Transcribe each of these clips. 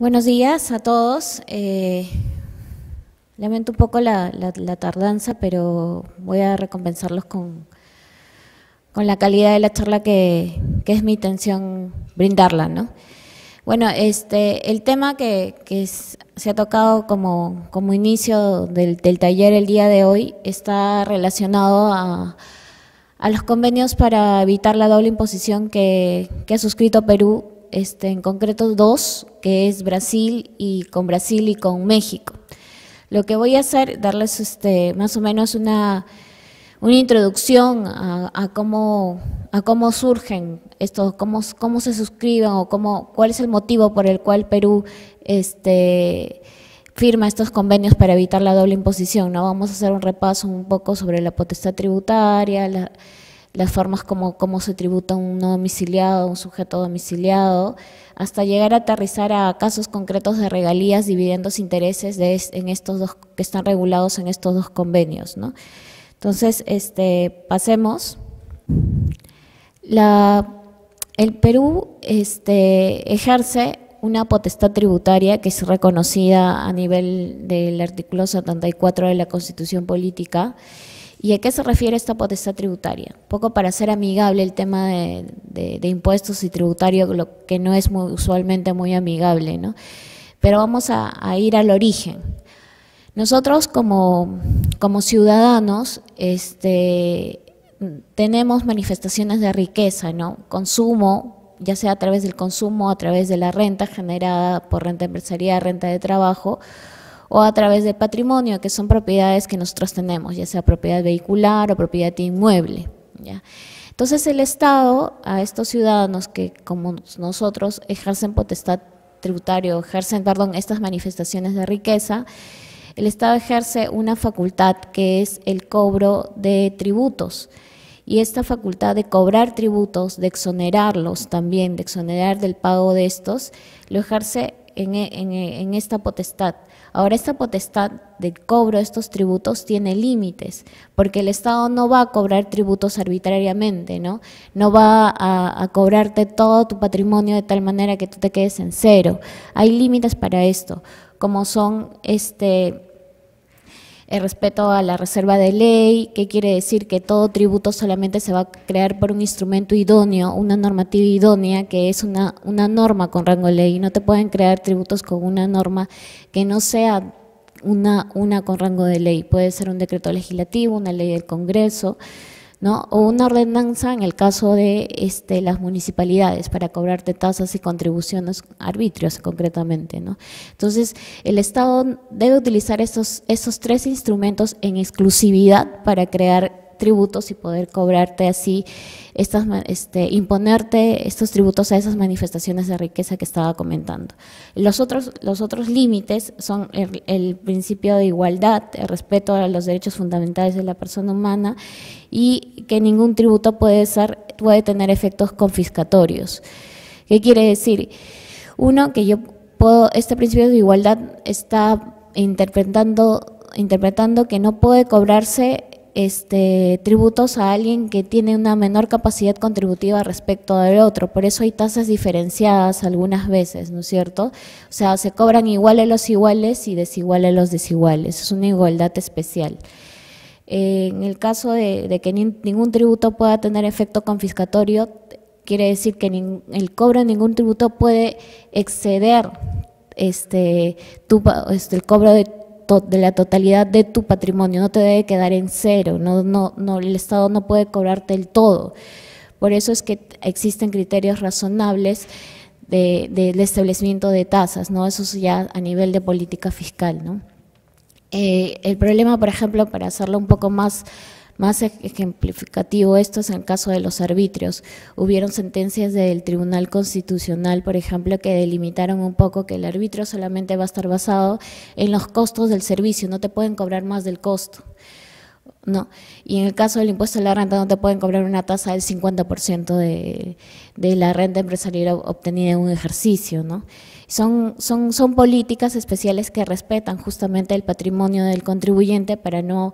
Buenos días a todos. Eh, lamento un poco la, tardanza, pero voy a recompensarlos con, con la calidad de la charla que, es mi intención brindarla. ¿no? Bueno, este, el tema que, se ha tocado como, inicio del, taller el día de hoy está relacionado a, los convenios para evitar la doble imposición que, que ha suscrito Perú este, en concreto dos, que es Brasil y con Brasil y con México. Lo que voy a hacer, darles este, más o menos una, una introducción a, cómo, a cómo surgen estos, cómo, cómo se suscriban o cómo, cuál es el motivo por el cual Perú este, firma estos convenios para evitar la doble imposición. ¿no? Vamos a hacer un repaso un poco sobre la potestad tributaria, la, las formas como, cómo se tributa un no domiciliado, un sujeto domiciliado, hasta llegar a aterrizar a casos concretos de regalías, dividendos, intereses en estos dos, que están regulados en estos dos convenios. Entonces, este, pasemos. el Perú este, ejerce una potestad tributaria que es reconocida a nivel del artículo 74 de la Constitución Política ¿Y a qué se refiere esta potestad tributaria? Un poco para ser amigable el tema de, impuestos y tributario, lo que no es usualmente muy amigable, Pero vamos a, ir al origen. Nosotros como, ciudadanos este, tenemos manifestaciones de riqueza, ¿no? Consumo, ya sea a través del consumo, a través de la renta generada por renta empresarial, renta de trabajo, o a través del patrimonio, que son propiedades que nosotros tenemos, ya sea propiedad vehicular o propiedad inmueble. ¿ya? Entonces el Estado a estos ciudadanos que como nosotros ejercen potestad tributaria, ejercen, perdón, estas manifestaciones de riqueza, el Estado ejerce una facultad que es el cobro de tributos. Y esta facultad de cobrar tributos, de exonerarlos también, de exonerar del pago de estos, lo ejerce en, en esta potestad. Ahora esta potestad de cobro de estos tributos tiene límites, porque el Estado no va a cobrar tributos arbitrariamente, ¿no? No va a, cobrarte todo tu patrimonio de tal manera que tú te quedes en cero. Hay límites para esto, como son este el eh, respeto a la reserva de ley, que quiere decir que todo tributo solamente se va a crear por un instrumento idóneo, una normativa idónea, que es una, una norma con rango de ley. No te pueden crear tributos con una norma que no sea una, una con rango de ley. Puede ser un decreto legislativo, una ley del Congreso. ¿no? O una ordenanza en el caso de este, las municipalidades para cobrarte tasas y contribuciones, arbitrios concretamente, ¿no? Entonces, el Estado debe utilizar esos tres instrumentos en exclusividad para crear tributos y poder cobrarte así, estas, este, imponerte estos tributos a esas manifestaciones de riqueza que estaba comentando. Los otros, los otros límites son el, principio de igualdad, el respeto a los derechos fundamentales de la persona humana y que ningún tributo puede, ser, puede tener efectos confiscatorios. ¿Qué quiere decir? Uno, que yo puedo, este principio de igualdad está interpretando, interpretando que no puede cobrarse este, tributos a alguien que tiene una menor capacidad contributiva respecto al otro. Por eso hay tasas diferenciadas algunas veces, ¿no es cierto? O sea, se cobran igual a los iguales y desigual a los desiguales. Es una igualdad especial. Eh, en el caso de, que ningún tributo pueda tener efecto confiscatorio, quiere decir que el cobro de ningún tributo puede exceder este, este el cobro de de la totalidad de tu patrimonio, no te debe quedar en cero, no, no, no, el Estado no puede cobrarte el todo. Por eso es que existen criterios razonables del de, establecimiento de tasas, ¿no? eso es ya a nivel de política fiscal. ¿no? Eh, el problema, por ejemplo, para hacerlo un poco más más e- ejemplificativo esto es en el caso de los arbitrios. Hubieron sentencias del Tribunal Constitucional, por ejemplo, que delimitaron un poco que el arbitrio solamente va a estar basado en los costos del servicio, no te pueden cobrar más del costo. No. Y en el caso del impuesto a la renta no te pueden cobrar una tasa del 50% de, la renta empresarial obtenida en un ejercicio, ¿no? Son, son, son políticas especiales que respetan justamente el patrimonio del contribuyente para no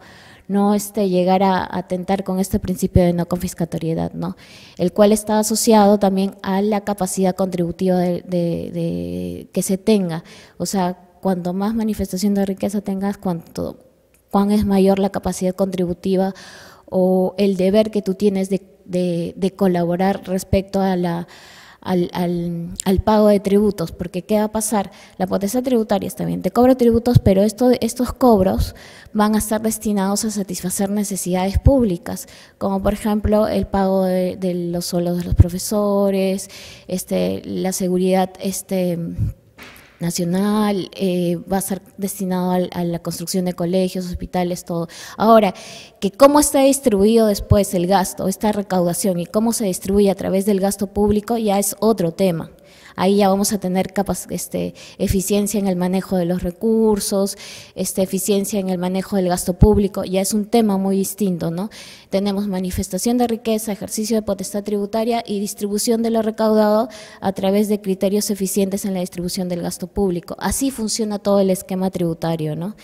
no este, llegar a atentar con este principio de no confiscatoriedad, ¿no? el cual está asociado también a la capacidad contributiva de, que se tenga. O sea, cuanto más manifestación de riqueza tengas, cuanto, cuán es mayor la capacidad contributiva o el deber que tú tienes de colaborar respecto a la al, al, pago de tributos, porque ¿qué va a pasar? La potencia tributaria está bien, te cobro tributos, pero esto, estos cobros van a estar destinados a satisfacer necesidades públicas, como por ejemplo el pago de, los solos de los profesores, este, la seguridad... Este, nacional, eh, va a ser destinado a, a, la construcción de colegios, hospitales, todo. Ahora, que cómo está distribuido después el gasto, esta recaudación y cómo se distribuye a través del gasto público ya es otro tema ahí ya vamos a tener capas, este, eficiencia en el manejo de los recursos, este, eficiencia en el manejo del gasto público, ya es un tema muy distinto, ¿no? Tenemos manifestación de riqueza, ejercicio de potestad tributaria y distribución de lo recaudado a través de criterios eficientes en la distribución del gasto público. Así funciona todo el esquema tributario, ¿no?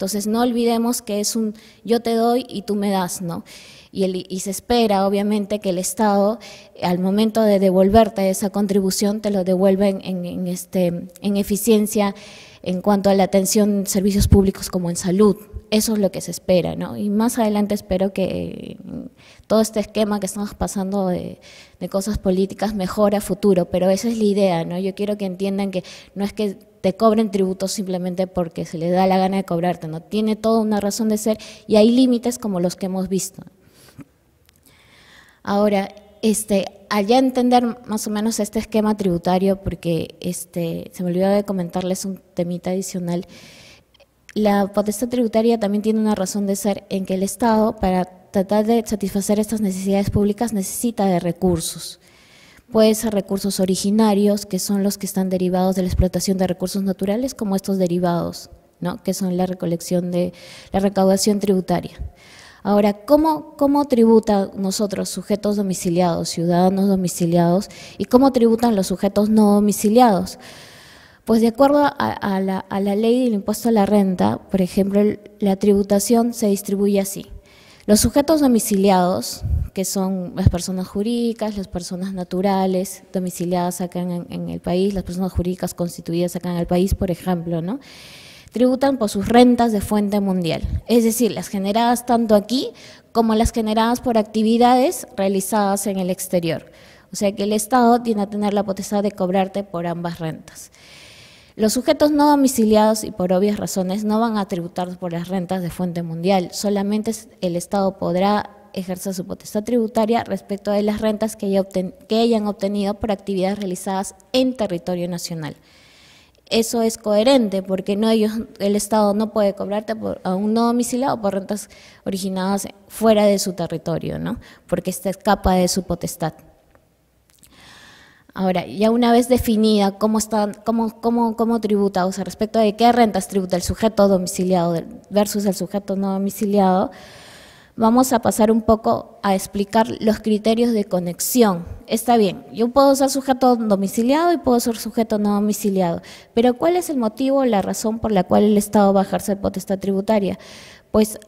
Entonces no olvidemos que es un yo te doy y tú me das, ¿no? Y, el, se espera, obviamente, que el Estado, al momento de devolverte esa contribución, te lo devuelva en, este, en eficiencia en cuanto a la atención en servicios públicos como en salud. Eso es lo que se espera, ¿no? Y más adelante espero que eh, todo este esquema que estamos pasando de, de cosas políticas mejore a futuro, pero esa es la idea, ¿no? Yo quiero que entiendan que no es que te cobren tributos simplemente porque se les da la gana de cobrarte, ¿no? Tiene toda una razón de ser y hay límites como los que hemos visto. Ahora, este, allá entender más o menos este esquema tributario, porque este, se me olvidó de comentarles un temita adicional, la potestad tributaria también tiene una razón de ser en que el Estado, para tratar de satisfacer estas necesidades públicas, necesita de recursos pues recursos originarios, que son los que están derivados de la explotación de recursos naturales, como estos derivados, ¿no? que son la recolección de la recaudación tributaria. Ahora, ¿cómo, ¿cómo tributan nosotros, sujetos domiciliados, ciudadanos domiciliados, y cómo tributan los sujetos no domiciliados? Pues de acuerdo a, la, a la ley del impuesto a la renta, por ejemplo, la tributación se distribuye así. Los sujetos domiciliados, que son las personas jurídicas, las personas naturales domiciliadas acá en, el país, las personas jurídicas constituidas acá en el país, por ejemplo, ¿no? tributan por sus rentas de fuente mundial, es decir, las generadas tanto aquí como las generadas por actividades realizadas en el exterior. O sea que el Estado tiene que tener la potestad de cobrarte por ambas rentas. Los sujetos no domiciliados y por obvias razones no van a tributar por las rentas de fuente mundial, solamente el Estado podrá ejercer su potestad tributaria respecto de las rentas que, hayan obtenido por actividades realizadas en territorio nacional. Eso es coherente porque el Estado no puede cobrarte por, a un no domiciliado por rentas originadas fuera de su territorio, ¿no? porque esta escapa de su potestad. Ahora, ya una vez definida cómo, están, cómo, cómo, cómo tributa, o sea, respecto de qué rentas tributa el sujeto domiciliado versus el sujeto no domiciliado, vamos a pasar un poco a explicar los criterios de conexión. Está bien, yo puedo ser sujeto domiciliado y puedo ser sujeto no domiciliado, pero ¿cuál es el motivo, la razón por la cual el Estado va a ejercer potestad tributaria? Pues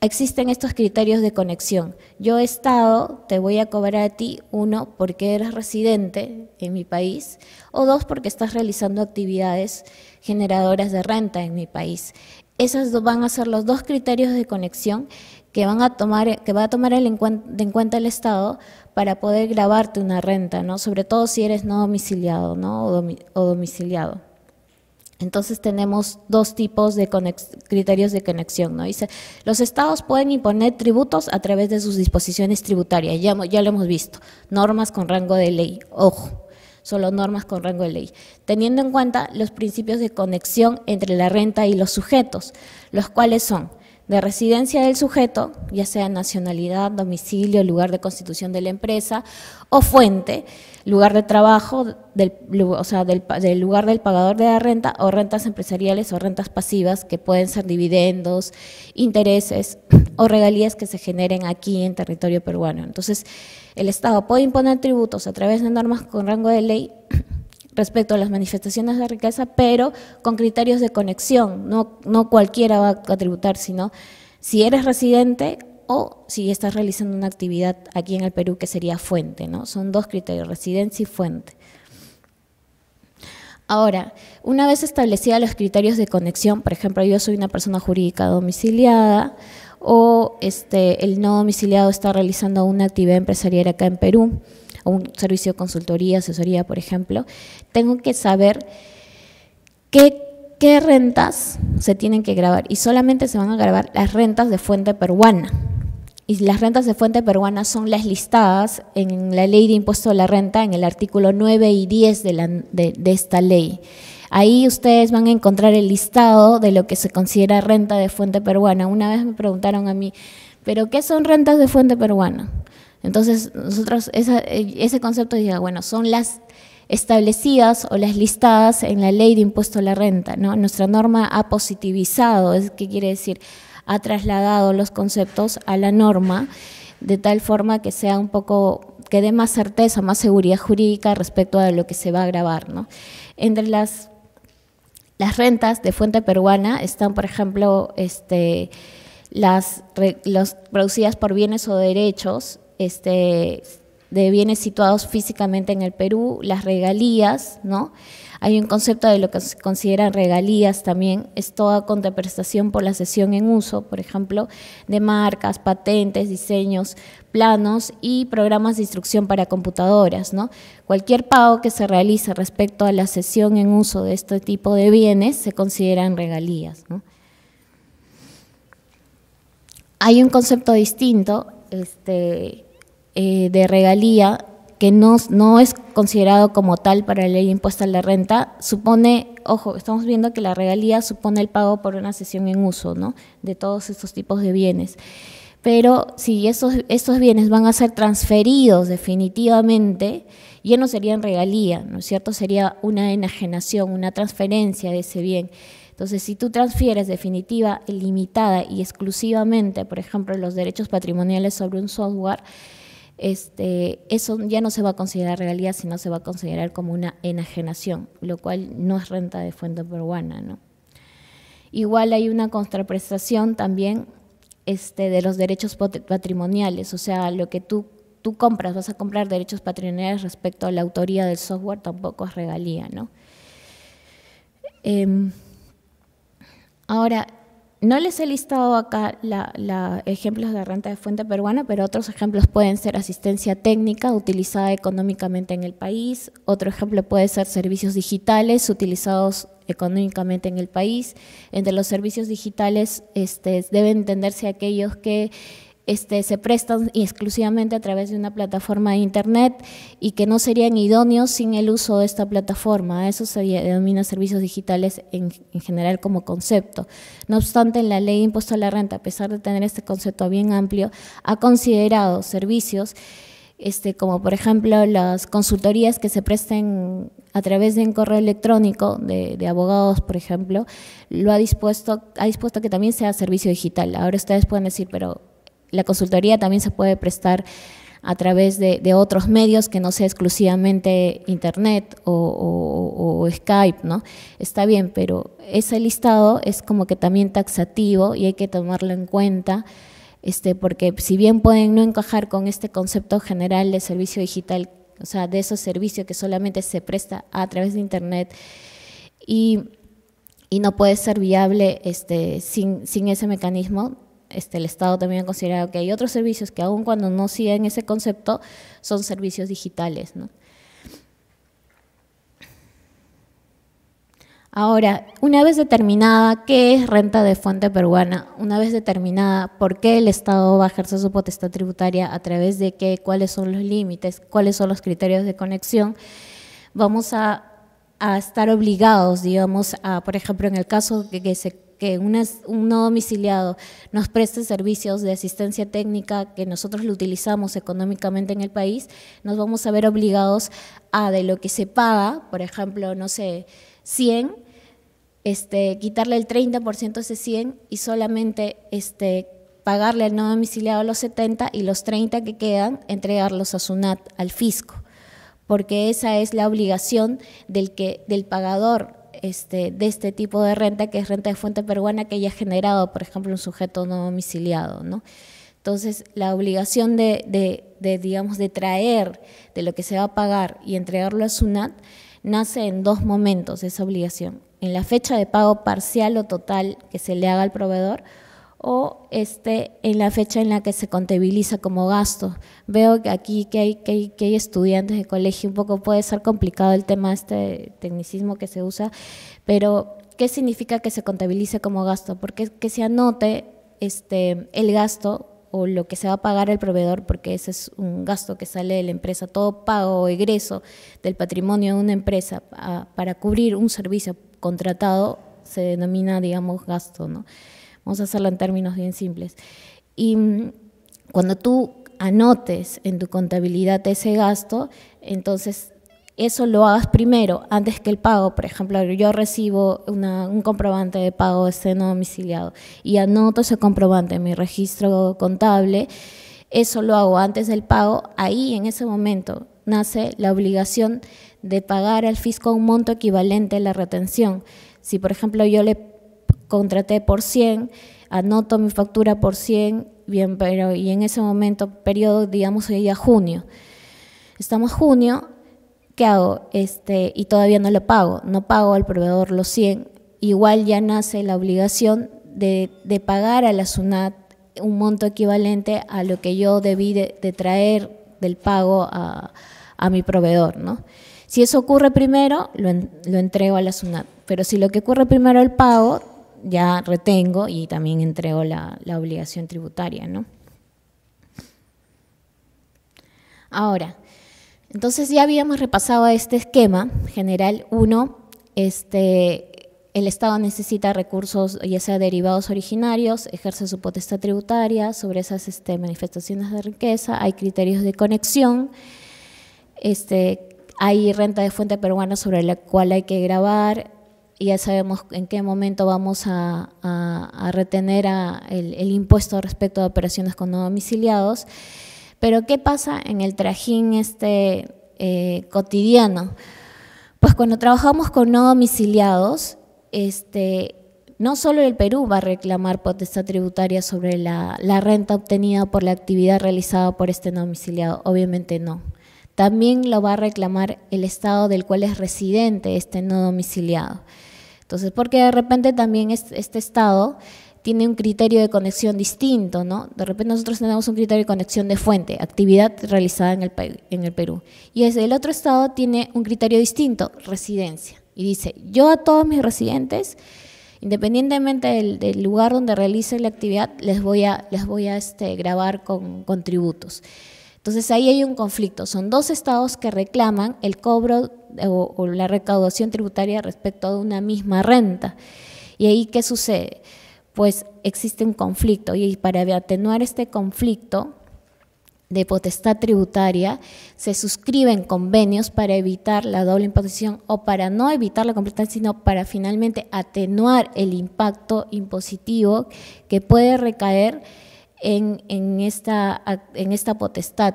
existen estos criterios de conexión. Yo Estado te voy a cobrar a ti, uno, porque eres residente en mi país, o dos, porque estás realizando actividades generadoras de renta en mi país. Esos van a ser los dos criterios de conexión que, van a tomar, que va a tomar en cuenta el Estado para poder grabarte una renta, ¿no? sobre todo si eres no domiciliado ¿no? o domiciliado. Entonces tenemos dos tipos de criterios de conexión. ¿no? Dice, los estados pueden imponer tributos a través de sus disposiciones tributarias, ya, ya lo hemos visto, normas con rango de ley, ojo, solo normas con rango de ley, teniendo en cuenta los principios de conexión entre la renta y los sujetos, los cuales son de residencia del sujeto, ya sea nacionalidad, domicilio, lugar de constitución de la empresa o fuente, lugar de trabajo, del, o sea, del, del, lugar del pagador de la renta o rentas empresariales o rentas pasivas que pueden ser dividendos, intereses o regalías que se generen aquí en territorio peruano. Entonces, el Estado puede imponer tributos a través de normas con rango de ley respecto a las manifestaciones de riqueza, pero con criterios de conexión. No, no cualquiera va a tributar, sino si eres residente o si estás realizando una actividad aquí en el Perú que sería fuente, ¿no? Son dos criterios, residencia y fuente. Ahora, una vez establecidos los criterios de conexión, por ejemplo, yo soy una persona jurídica domiciliada o este, el no domiciliado está realizando una actividad empresarial acá en Perú, o un servicio de consultoría, asesoría, por ejemplo, tengo que saber qué rentas se tienen que grabar y solamente se van a grabar las rentas de fuente peruana y las rentas de fuente peruana son las listadas en la ley de impuesto a la renta, en el artículo 9 y 10 de, esta ley. Ahí ustedes van a encontrar el listado de lo que se considera renta de fuente peruana. Una vez me preguntaron a mí, ¿pero qué son rentas de fuente peruana? Entonces, nosotros ese concepto diga, bueno, son las establecidas o las listadas en la ley de impuesto a la renta. ¿no? Nuestra norma ha positivizado, ¿qué quiere decir? ha trasladado los conceptos a la norma de tal forma que sea un poco que dé más certeza, más seguridad jurídica respecto a lo que se va a grabar, ¿no? Entre las las rentas de fuente peruana están, por ejemplo, este, las producidas por bienes o derechos, este, de bienes situados físicamente en el Perú, las regalías, ¿no? Hay un concepto de lo que se consideran regalías también, es toda contraprestación por la sesión en uso, por ejemplo, de marcas, patentes, diseños, planos y programas de instrucción para computadoras. ¿no? Cualquier pago que se realice respecto a la sesión en uso de este tipo de bienes se consideran regalías. Hay un concepto distinto este, eh, de regalía que no, es considerado como tal para la ley de a la renta, supone, ojo, estamos viendo que la regalía supone el pago por una sesión en uso, ¿no? De todos estos tipos de bienes. Pero si esos, bienes van a ser transferidos definitivamente, ya no serían regalía, ¿no es cierto? Sería una enajenación, una transferencia de ese bien. Entonces, si tú transfieres definitiva, limitada y exclusivamente, por ejemplo, los derechos patrimoniales sobre un software, este, eso ya no se va a considerar regalía, sino se va a considerar como una enajenación, lo cual no es renta de fuente peruana. ¿no? Igual hay una contraprestación también este, de los derechos patrimoniales, o sea, lo que tú, tú compras, vas a comprar derechos patrimoniales respecto a la autoría del software, tampoco es regalía. ¿no? Em, ahora, no les he listado acá la, ejemplos de renta de fuente peruana, pero otros ejemplos pueden ser asistencia técnica utilizada económicamente en el país, otro ejemplo puede ser servicios digitales utilizados económicamente en el país. Entre los servicios digitales este, deben entenderse aquellos que este, se prestan exclusivamente a través de una plataforma de Internet y que no serían idóneos sin el uso de esta plataforma. Eso se denomina servicios digitales en, general como concepto. No obstante, en la ley de impuesto a la renta, a pesar de tener este concepto bien amplio, ha considerado servicios este, como por ejemplo las consultorías que se presten a través de un correo electrónico de, de, abogados, por ejemplo, lo ha dispuesto, ha dispuesto que también sea servicio digital. Ahora ustedes pueden decir, pero la consultoría también se puede prestar a través de, otros medios que no sea exclusivamente Internet o, Skype, ¿no? Está bien, pero ese listado es como que también taxativo y hay que tomarlo en cuenta, este, porque si bien pueden no encajar con este concepto general de servicio digital, o sea, de esos servicios que solamente se presta a través de Internet y, no puede ser viable este, sin, sin ese mecanismo, este, el Estado también ha considerado que hay otros servicios que aun cuando no siguen ese concepto, son servicios digitales. Ahora, una vez determinada qué es renta de fuente peruana, una vez determinada por qué el Estado va a ejercer su potestad tributaria, a través de qué, cuáles son los límites, cuáles son los criterios de conexión, vamos a, estar obligados, digamos, a, por ejemplo, en el caso que se que un, no domiciliado nos preste servicios de asistencia técnica que nosotros lo utilizamos económicamente en el país, nos vamos a ver obligados a de lo que se paga, por ejemplo, no sé, 100, este, quitarle el 30% de ese 100 y solamente este, pagarle al no domiciliado los 70 y los 30 que quedan, entregarlos a SUNAT, al fisco porque esa es la obligación del, que, del pagador este, de este tipo de renta, que es renta de fuente peruana que haya generado, por ejemplo, un sujeto no domiciliado, Entonces, la obligación de, de, digamos, de traer de lo que se va a pagar y entregarlo a SUNAT nace en dos momentos esa obligación. En la fecha de pago parcial o total que se le haga al proveedor o este, en la fecha en la que se contabiliza como gasto. Veo que aquí que hay, estudiantes de colegio, un poco puede ser complicado el tema este tecnicismo que se usa, pero ¿qué significa que se contabilice como gasto? Porque que se anote este, el gasto o lo que se va a pagar el proveedor, porque ese es un gasto que sale de la empresa, todo pago o egreso del patrimonio de una empresa ah, para cubrir un servicio contratado se denomina, digamos, gasto, ¿no? Vamos a hacerlo en términos bien simples. Y mm, cuando tú anotes en tu contabilidad ese gasto, entonces eso lo hagas primero, antes que el pago. Por ejemplo, yo recibo un comprobante de pago de seno domiciliado y anoto ese comprobante en mi registro contable. Eso lo hago antes del pago. Ahí, en ese momento, nace la obligación de pagar al fisco un monto equivalente a la retención. Si, por ejemplo, yo le contraté por 100, anoto mi factura por 100, bien, pero y en ese momento, periodo, digamos, sería junio. Estamos junio, ¿qué hago? Este, y todavía no lo pago, no pago al proveedor los 100. Igual ya nace la obligación de, pagar a la SUNAT un monto equivalente a lo que yo debí de, traer del pago a, mi proveedor, ¿no? Si eso ocurre primero, lo, entrego a la SUNAT. Pero si lo que ocurre primero el pago, ya retengo y también entrego la, obligación tributaria, Ahora, entonces ya habíamos repasado este esquema general uno, este, el Estado necesita recursos, ya sea derivados originarios, ejerce su potestad tributaria sobre esas este, manifestaciones de riqueza, hay criterios de conexión, este, hay renta de fuente peruana sobre la cual hay que grabar, y ya sabemos en qué momento vamos a, retener el, impuesto respecto a operaciones con no domiciliados. Pero ¿qué pasa en el trajín este eh, cotidiano? Pues cuando trabajamos con no domiciliados, este, no solo el Perú va a reclamar potestad tributaria sobre la, la, renta obtenida por la actividad realizada por este no domiciliado, obviamente no. También lo va a reclamar el estado del cual es residente este no domiciliado. Entonces, porque de repente también este estado tiene un criterio de conexión distinto, ¿no? De repente nosotros tenemos un criterio de conexión de fuente, actividad realizada en el, en el Perú. Y desde el otro estado tiene un criterio distinto, residencia. Y dice, yo a todos mis residentes, independientemente del, lugar donde realicen la actividad, les voy a, les voy a este, grabar con, con tributos. Entonces ahí hay un conflicto. Son dos estados que reclaman el cobro eh, o, la recaudación tributaria respecto a una misma renta. ¿Y ahí qué sucede? Pues existe un conflicto y para atenuar este conflicto de potestad tributaria, se suscriben convenios para evitar la doble imposición o para no evitar la completación sino para finalmente atenuar el impacto impositivo que puede recaer en, esta, potestad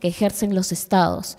que ejercen los estados.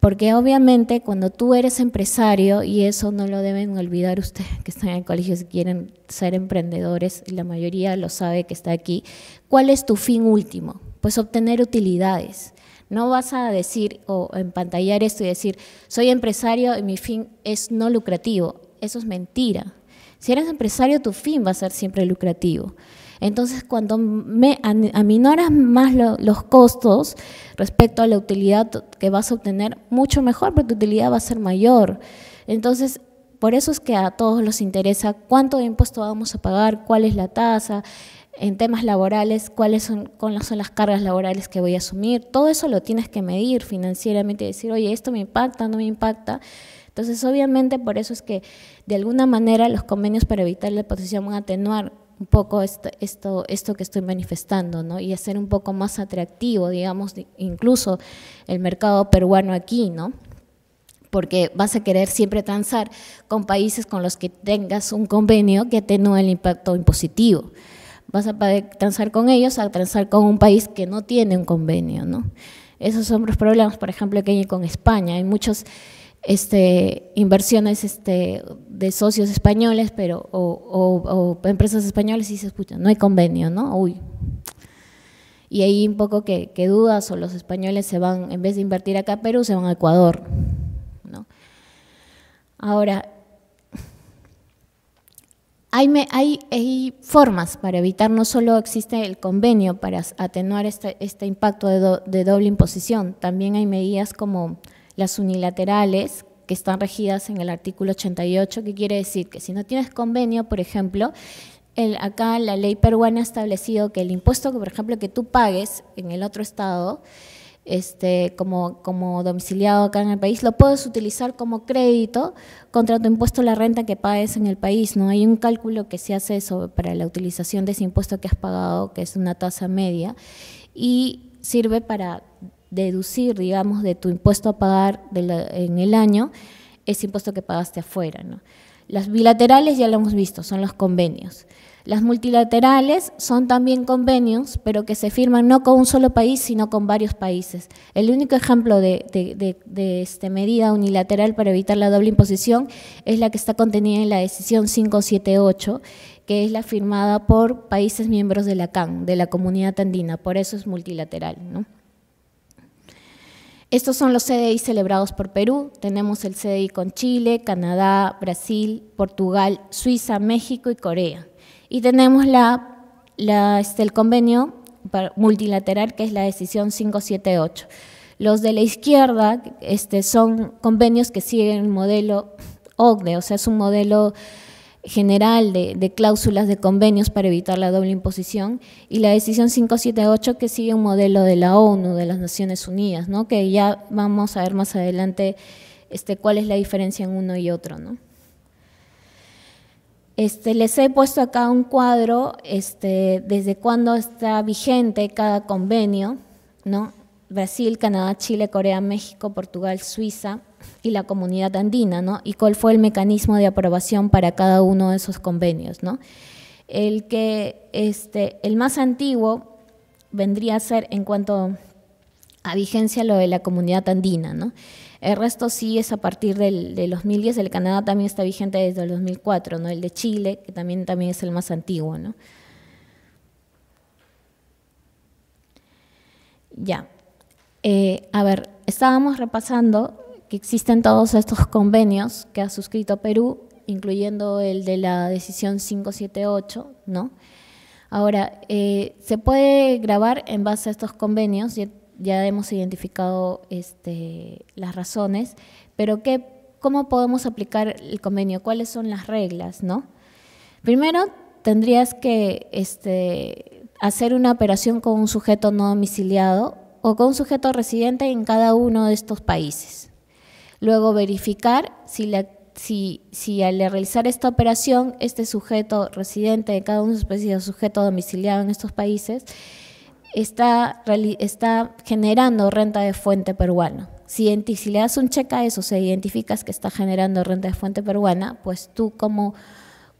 Porque obviamente cuando tú eres empresario, y eso no lo deben olvidar ustedes que están en el colegio si quieren ser emprendedores, y la mayoría lo sabe que está aquí, ¿cuál es tu fin último? Pues obtener utilidades. No vas a decir o empantallar esto y decir, soy empresario y mi fin es no lucrativo. Eso es mentira. Si eres empresario, tu fin va a ser siempre lucrativo. Entonces, cuando me aminoras más los costos respecto a la utilidad que vas a obtener, mucho mejor, porque tu utilidad va a ser mayor. Entonces, por eso es que a todos nos interesa cuánto impuesto vamos a pagar, cuál es la tasa, en temas laborales, cuáles son, cuáles son las cargas laborales que voy a asumir. Todo eso lo tienes que medir financieramente y decir, oye, esto me impacta, no me impacta. Entonces, obviamente, por eso es que de alguna manera los convenios para evitar la posición van a atenuar un poco esto, esto, esto que estoy manifestando, ¿no? Y hacer un poco más atractivo, digamos, incluso el mercado peruano aquí, ¿no? Porque vas a querer siempre transar con países con los que tengas un convenio que atenúe el impacto impositivo. Vas a poder transar con ellos a transar con un país que no tiene un convenio, ¿no? Esos son los problemas, por ejemplo, que hay con España. Hay muchos este, inversiones este, de socios españoles pero, o, empresas españoles, y se escucha, no hay convenio, ¿no? Uy. Y ahí un poco que, dudas o los españoles se van, en vez de invertir acá a Perú, se van a Ecuador, ¿no? Ahora, hay, hay, hay formas para evitar, no solo existe el convenio para atenuar este, este impacto de doble imposición, también hay medidas como las unilaterales que están regidas en el artículo 88, que quiere decir que si no tienes convenio, por ejemplo, acá la ley peruana ha establecido que el impuesto, que, por ejemplo, que tú pagues en el otro estado, este, como, domiciliado acá en el país, lo puedes utilizar como crédito contra tu impuesto a la renta que pagues en el país. ¿no? Hay un cálculo que se hace para la utilización de ese impuesto que has pagado, que es una tasa media, y sirve para deducir, digamos, de tu impuesto a pagar en el año ese impuesto que pagaste afuera. ¿no? Las bilaterales ya lo hemos visto, son los convenios. Las multilaterales son también convenios, pero que se firman no con un solo país, sino con varios países. El único ejemplo de, de, este medida unilateral para evitar la doble imposición es la que está contenida en la decisión 578, que es la firmada por países miembros de la CAN, de la comunidad andina, por eso es multilateral. ¿no? Estos son los CDI celebrados por Perú. Tenemos el CDI con Chile, Canadá, Brasil, Portugal, Suiza, México y Corea. Y tenemos la, este, el convenio multilateral que es la decisión 578. Los de la izquierda este, son convenios que siguen el modelo OCDE, o sea, es un modelo general de, cláusulas de convenios para evitar la doble imposición y la decisión 578 que sigue un modelo de la ONU, de las Naciones Unidas, ¿no? que ya vamos a ver más adelante este, cuál es la diferencia en uno y otro. ¿no? Este, les he puesto acá un cuadro este, desde cuándo está vigente cada convenio, ¿no? Brasil, Canadá, Chile, Corea, México, Portugal, Suiza y la comunidad andina, ¿no? Y cuál fue el mecanismo de aprobación para cada uno de esos convenios, ¿no? El que este, el más antiguo vendría a ser en cuanto a vigencia lo de la comunidad andina, ¿no? El resto sí es a partir del, 2010, el Canadá también está vigente desde el 2004, ¿no? El de Chile, que también, también es el más antiguo, ¿no? Ya. Eh, a ver, estábamos repasando que existen todos estos convenios que ha suscrito Perú, incluyendo el de la decisión 578, ¿no? Ahora, eh, se puede grabar en base a estos convenios, ya, hemos identificado este, las razones, pero ¿cómo podemos aplicar el convenio? ¿Cuáles son las reglas? ¿no? Primero, tendrías que este, hacer una operación con un sujeto no domiciliado o con sujeto residente en cada uno de estos países. Luego verificar si, al realizar esta operación, este sujeto residente de cada uno de estos países, sujeto domiciliado en estos países, está, generando renta de fuente peruana. Si, si, le das un cheque a eso, se identificas que está generando renta de fuente peruana, pues tú como,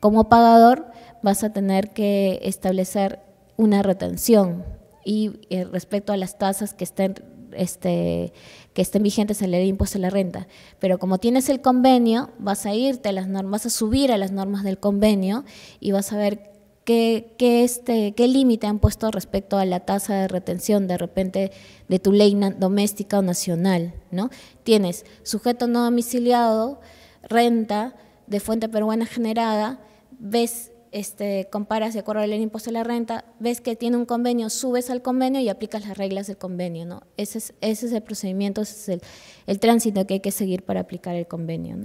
como pagador vas a tener que establecer una retención y eh, respecto a las tasas que estén, este, que estén vigentes en la ley de impuesto a la renta. Pero como tienes el convenio, vas a irte a las normas, a subir a las normas del convenio y vas a ver qué, este, qué límite han puesto respecto a la tasa de retención de repente de tu ley doméstica o nacional, ¿no? Tienes sujeto no domiciliado, renta de fuente peruana generada, ves este, comparas de acuerdo el impuesto a la renta, ves que tiene un convenio, subes al convenio y aplicas las reglas del convenio, ¿no? Ese es, el procedimiento, ese es el, tránsito que hay que seguir para aplicar el convenio,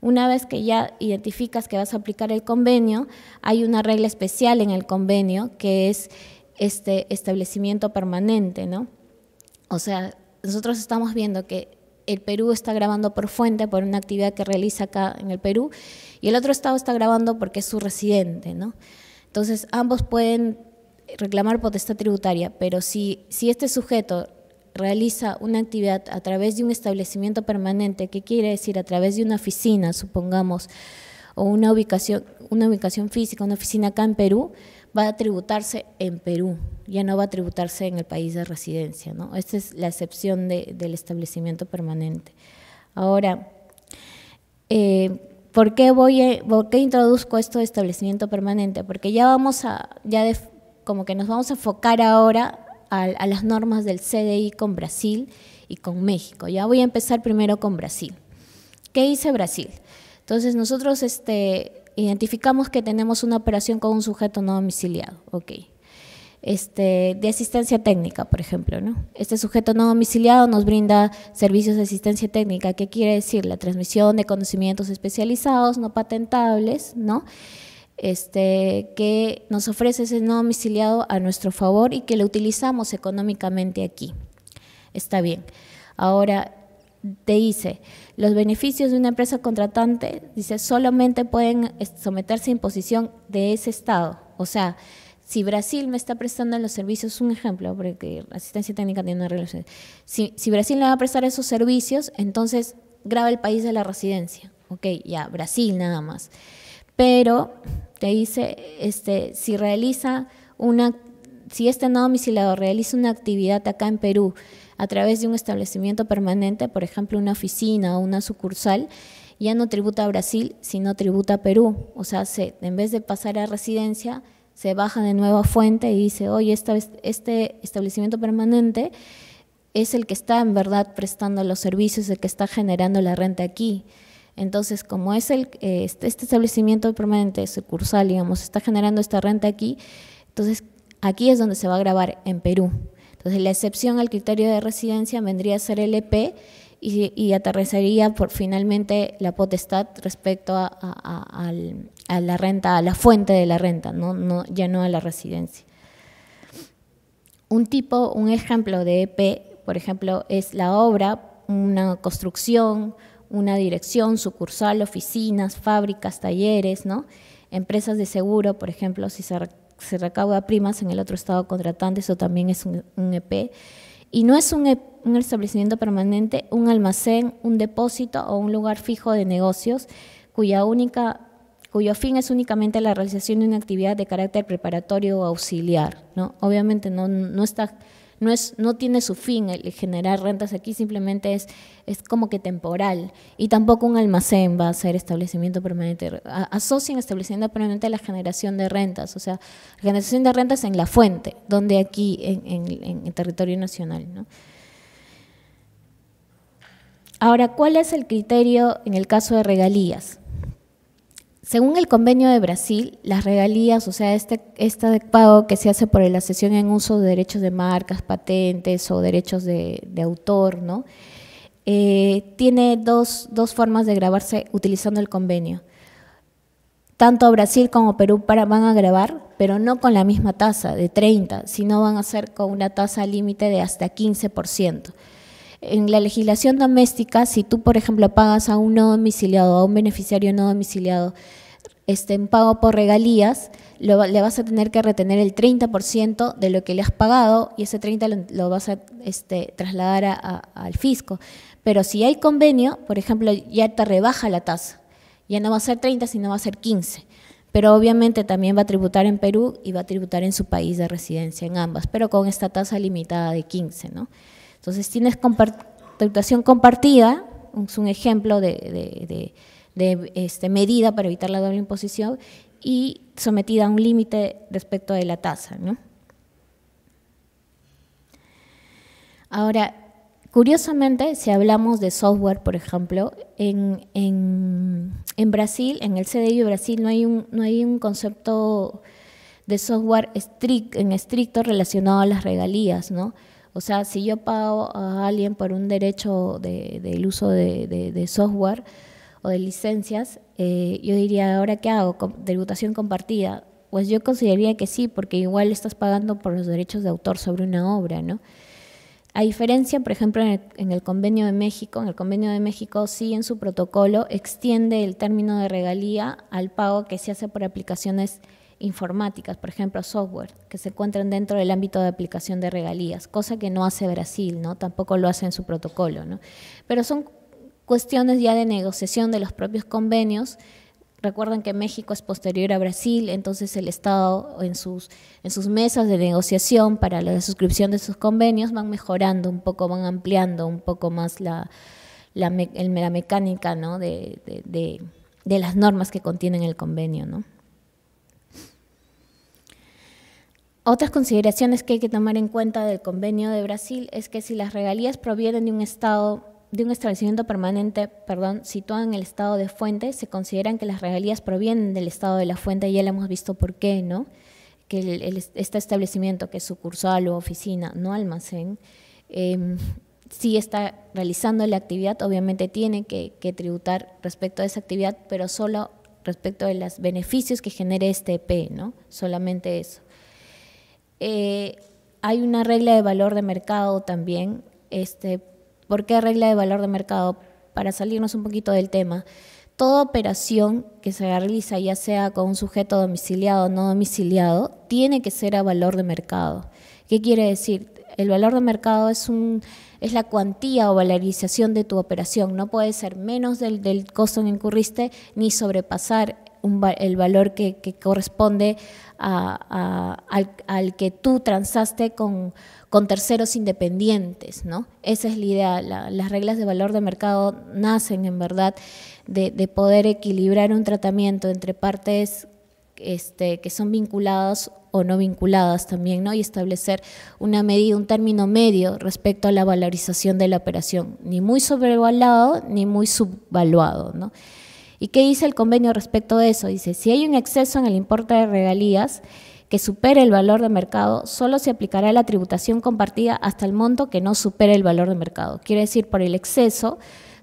Una vez que ya identificas que vas a aplicar el convenio, hay una regla especial en el convenio que es este establecimiento permanente, ¿no? O sea, nosotros estamos viendo que el Perú está grabando por fuente, por una actividad que realiza acá en el Perú, y el otro estado está grabando porque es su residente, ¿no? Entonces, ambos pueden reclamar potestad tributaria, pero si, si este sujeto realiza una actividad a través de un establecimiento permanente, ¿qué quiere decir? A través de una oficina, supongamos, o una ubicación, una ubicación física, una oficina acá en Perú, va a tributarse en Perú, ya no va a tributarse en el país de residencia. ¿no? Esta es la excepción del establecimiento permanente. Ahora, eh, ¿por, qué voy introduzco esto de establecimiento permanente? Porque ya vamos a, ya como que nos vamos a enfocar ahora a, las normas del CDI con Brasil y con México. Ya voy a empezar primero con Brasil. ¿Qué dice Brasil? Entonces nosotros este, identificamos que tenemos una operación con un sujeto no domiciliado, ok. Este, de asistencia técnica, por ejemplo, ¿no? Este sujeto no domiciliado nos brinda servicios de asistencia técnica, ¿qué quiere decir? La transmisión de conocimientos especializados, no patentables, ¿no? Este, que nos ofrece ese no domiciliado a nuestro favor y que lo utilizamos económicamente aquí. Está bien. Ahora, te dice, los beneficios de una empresa contratante, dice, solamente pueden eh, someterse a imposición de ese Estado. O sea, si Brasil me está prestando los servicios, un ejemplo, porque asistencia técnica tiene una relación, si, Brasil me va a prestar esos servicios, entonces graba el país de la residencia. Ok, ya, Brasil nada más. Pero te dice, este, si realiza una, si este no domiciliado realiza una actividad acá en Perú, a través de un establecimiento permanente, por ejemplo una oficina o una sucursal, ya no tributa a Brasil, sino tributa a Perú. O sea, se, en vez de pasar a residencia, se baja de nuevo a fuente y dice, oye, esta, este establecimiento permanente es el que está en verdad prestando los servicios, el que está generando la renta aquí. Entonces, como es el, eh, este, este establecimiento permanente, sucursal, digamos, está generando esta renta aquí, entonces aquí es donde se va a grabar, en Perú. Entonces, la excepción al criterio de residencia vendría a ser el EP y, aterrizaría por finalmente la potestad respecto a, la renta, a la fuente de la renta, ya no a la residencia. Un tipo, un ejemplo de EP, por ejemplo, es la obra, una construcción, una dirección, sucursal, oficinas, fábricas, talleres, Empresas de seguro, por ejemplo, si se se recauda primas en el otro estado contratante, eso también es un, EP. Y no es un, e un establecimiento permanente, un almacén, un depósito o un lugar fijo de negocios cuya única cuyo fin es únicamente la realización de una actividad de carácter preparatorio o auxiliar. ¿no? Obviamente no, no está no, es, no tiene su fin el generar rentas aquí, simplemente es, es como que temporal. Y tampoco un almacén va a ser establecimiento permanente. Asocian establecimiento permanente a la generación de rentas, o sea, generación de rentas en la fuente, donde aquí en, territorio nacional. Ahora, ¿cuál es el criterio en el caso de regalías? Según el convenio de Brasil, las regalías, o sea, este, este pago que se hace por la sesión en uso de derechos de marcas, patentes o derechos de, autor, ¿no? Eh, tiene dos, formas de grabarse utilizando el convenio. Tanto Brasil como Perú van a grabar, pero no con la misma tasa de 30, sino van a ser con una tasa límite de hasta 15%. En la legislación doméstica, si tú, por ejemplo, pagas a un no domiciliado, a un beneficiario no domiciliado, este, en pago por regalías, le vas a tener que retener el 30% de lo que le has pagado y ese 30% lo, vas a este, trasladar a, al fisco. Pero si hay convenio, por ejemplo, ya te rebaja la tasa. Ya no va a ser 30, sino va a ser 15. Pero obviamente también va a tributar en Perú y va a tributar en su país de residencia, en ambas, pero con esta tasa limitada de 15. ¿no? Entonces tienes tributación compartida, es un ejemplo de de este, medida para evitar la doble imposición y sometida a un límite respecto de la tasa. ¿no? Ahora, Curiosamente, si hablamos de software, por ejemplo, en, Brasil, en el CDI de Brasil, no hay un, no hay un concepto de software en estricto relacionado a las regalías, ¿no? O sea, si yo pago a alguien por un derecho del uso de software, o de licencias, eh, yo diría, ¿ahora qué hago? ¿Tributación compartida? Pues yo consideraría que sí, porque igual estás pagando por los derechos de autor sobre una obra, ¿no? A diferencia, por ejemplo, en el, en el, Convenio de México, en el Convenio de México sí en su protocolo extiende el término de regalía al pago que se hace por aplicaciones informáticas, por ejemplo, software, que se encuentran dentro del ámbito de aplicación de regalías, cosa que no hace Brasil, ¿no? Tampoco lo hace en su protocolo, ¿no? Pero son cuestiones ya de negociación de los propios convenios. Recuerden que México es posterior a Brasil, entonces el Estado en sus, en sus mesas de negociación para la suscripción de sus convenios van mejorando un poco, van ampliando un poco más la, la, mecánica ¿no? de, las normas que contienen el convenio. ¿no? Otras consideraciones que hay que tomar en cuenta del convenio de Brasil es que si las regalías provienen de un Estado de un establecimiento permanente, perdón, situado en el estado de fuente, se consideran que las regalías provienen del estado de la fuente, y ya lo hemos visto por qué, ¿no? Que este establecimiento, que es sucursal o oficina, no almacén, eh, sí está realizando la actividad, obviamente tiene que, tributar respecto a esa actividad, pero solo respecto de los beneficios que genere este EP, ¿no? Solamente eso. Eh, hay una regla de valor de mercado también, este, ¿Por qué regla de valor de mercado? Para salirnos un poquito del tema. Toda operación que se realiza, ya sea con un sujeto domiciliado o no domiciliado, tiene que ser a valor de mercado. ¿Qué quiere decir? El valor de mercado es un es la cuantía o valorización de tu operación. No puede ser menos del, del costo que incurriste ni sobrepasar el valor que, corresponde al, que tú transaste con, terceros independientes. ¿no? Esa es la idea. las reglas de valor de mercado nacen, en verdad, de, poder equilibrar un tratamiento entre partes este, que son vinculadas o no vinculadas también, ¿no? Y establecer una medida, un término medio respecto a la valorización de la operación, ni muy sobrevaluado ni muy subvaluado, ¿no? ¿Y qué dice el convenio respecto de eso? Dice, si hay un exceso en el importe de regalías que supere el valor de mercado, solo se aplicará la tributación compartida hasta el monto que no supere el valor de mercado. Quiere decir, por el exceso,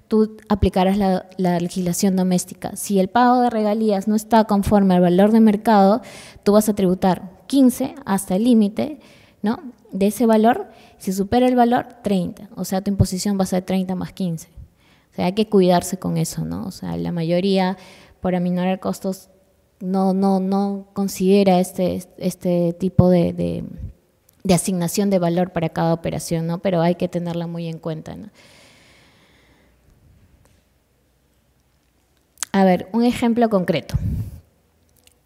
tú aplicarás la, legislación doméstica. Si el pago de regalías no está conforme al valor de mercado, tú vas a tributar 15 hasta el límite ¿no? de ese valor. Si supera el valor, 30. O sea, tu imposición va a ser 30 más 15. O sea, hay que cuidarse con eso, ¿no? O sea, la mayoría, por aminorar costos, no, no, no considera este, este tipo de, asignación de valor para cada operación, ¿no? Pero hay que tenerla muy en cuenta, A ver, un ejemplo concreto.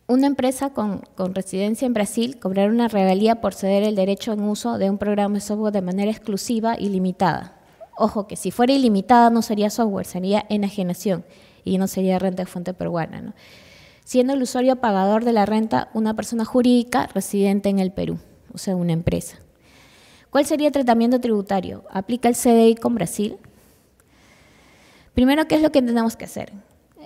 Una empresa con, con, residencia en Brasil cobrará una regalía por ceder el derecho en uso de un programa de software de manera exclusiva y limitada. Ojo, que si fuera ilimitada no sería software, sería enajenación y no sería renta de fuente peruana. Siendo el usuario pagador de la renta una persona jurídica residente en el Perú, o sea, una empresa. ¿Cuál sería el tratamiento tributario? ¿Aplica el CDI con Brasil? Primero, ¿qué es lo que tenemos que hacer?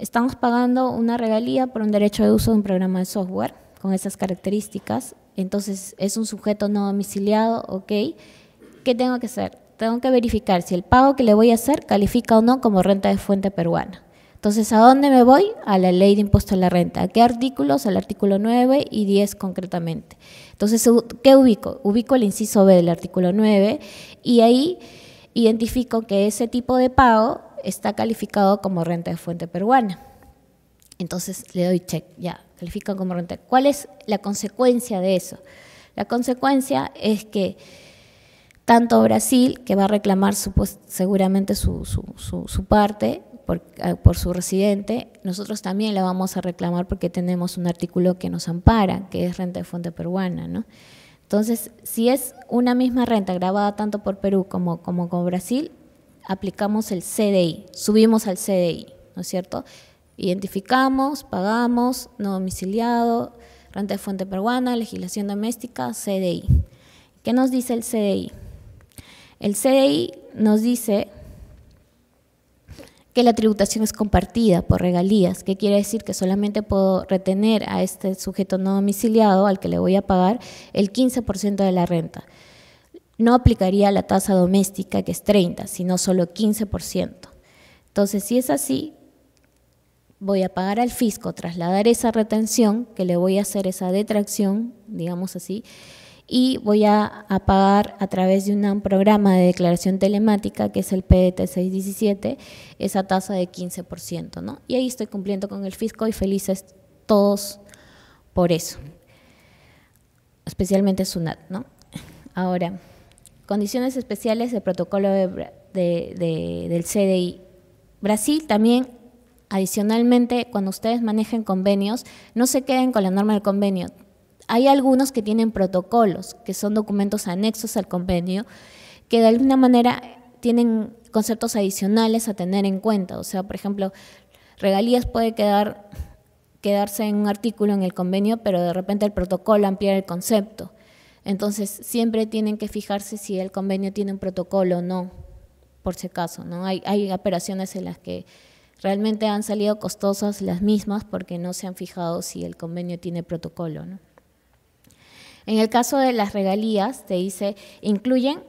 Estamos pagando una regalía por un derecho de uso de un programa de software con esas características. Entonces, es un sujeto no domiciliado, ¿ok? ¿Qué tengo que hacer? tengo que verificar si el pago que le voy a hacer califica o no como renta de fuente peruana. Entonces, ¿a dónde me voy? A la ley de impuesto a la renta. ¿A qué artículos? Al artículo 9 y 10 concretamente. Entonces, ¿qué ubico? Ubico el inciso B del artículo 9 y ahí identifico que ese tipo de pago está calificado como renta de fuente peruana. Entonces, le doy check, ya, califican como renta. ¿Cuál es la consecuencia de eso? La consecuencia es que tanto Brasil, que va a reclamar seguramente su, parte eh, por, su residente, nosotros también la vamos a reclamar porque tenemos un artículo que nos ampara, que es renta de fuente peruana. ¿no? Entonces, si es una misma renta grabada tanto por Perú como, como con Brasil, aplicamos el CDI, subimos al CDI, ¿no es cierto? Identificamos, pagamos, no domiciliado, renta de fuente peruana, legislación doméstica, CDI. ¿Qué nos dice el CDI? El CDI nos dice que la tributación es compartida por regalías, que quiere decir que solamente puedo retener a este sujeto no domiciliado al que le voy a pagar el 15% de la renta. No aplicaría la tasa doméstica, que es 30, sino solo 15%. Entonces, si es así, voy a pagar al fisco, trasladar esa retención, que le voy a hacer esa detracción, digamos así, y voy a, pagar a través de un programa de declaración telemática, que es el PDT 617, esa tasa de 15%. Y ahí estoy cumpliendo con el fisco y felices todos por eso, especialmente SUNAT. ¿no? Ahora, condiciones especiales del protocolo del CDI. Brasil también Adicionalmente, cuando ustedes manejen convenios, no se queden con la norma del convenio, hay algunos que tienen protocolos, que son documentos anexos al convenio, que de alguna manera tienen conceptos adicionales a tener en cuenta. O sea, por ejemplo, regalías puede quedar, quedarse en un artículo en el convenio, pero de repente el protocolo amplía el concepto. Entonces, siempre tienen que fijarse si el convenio tiene un protocolo o no, por si acaso. Hay, operaciones en las que realmente han salido costosas las mismas porque no se han fijado si el convenio tiene protocolo. o ¿no? En el caso de las regalías, te dice, incluyen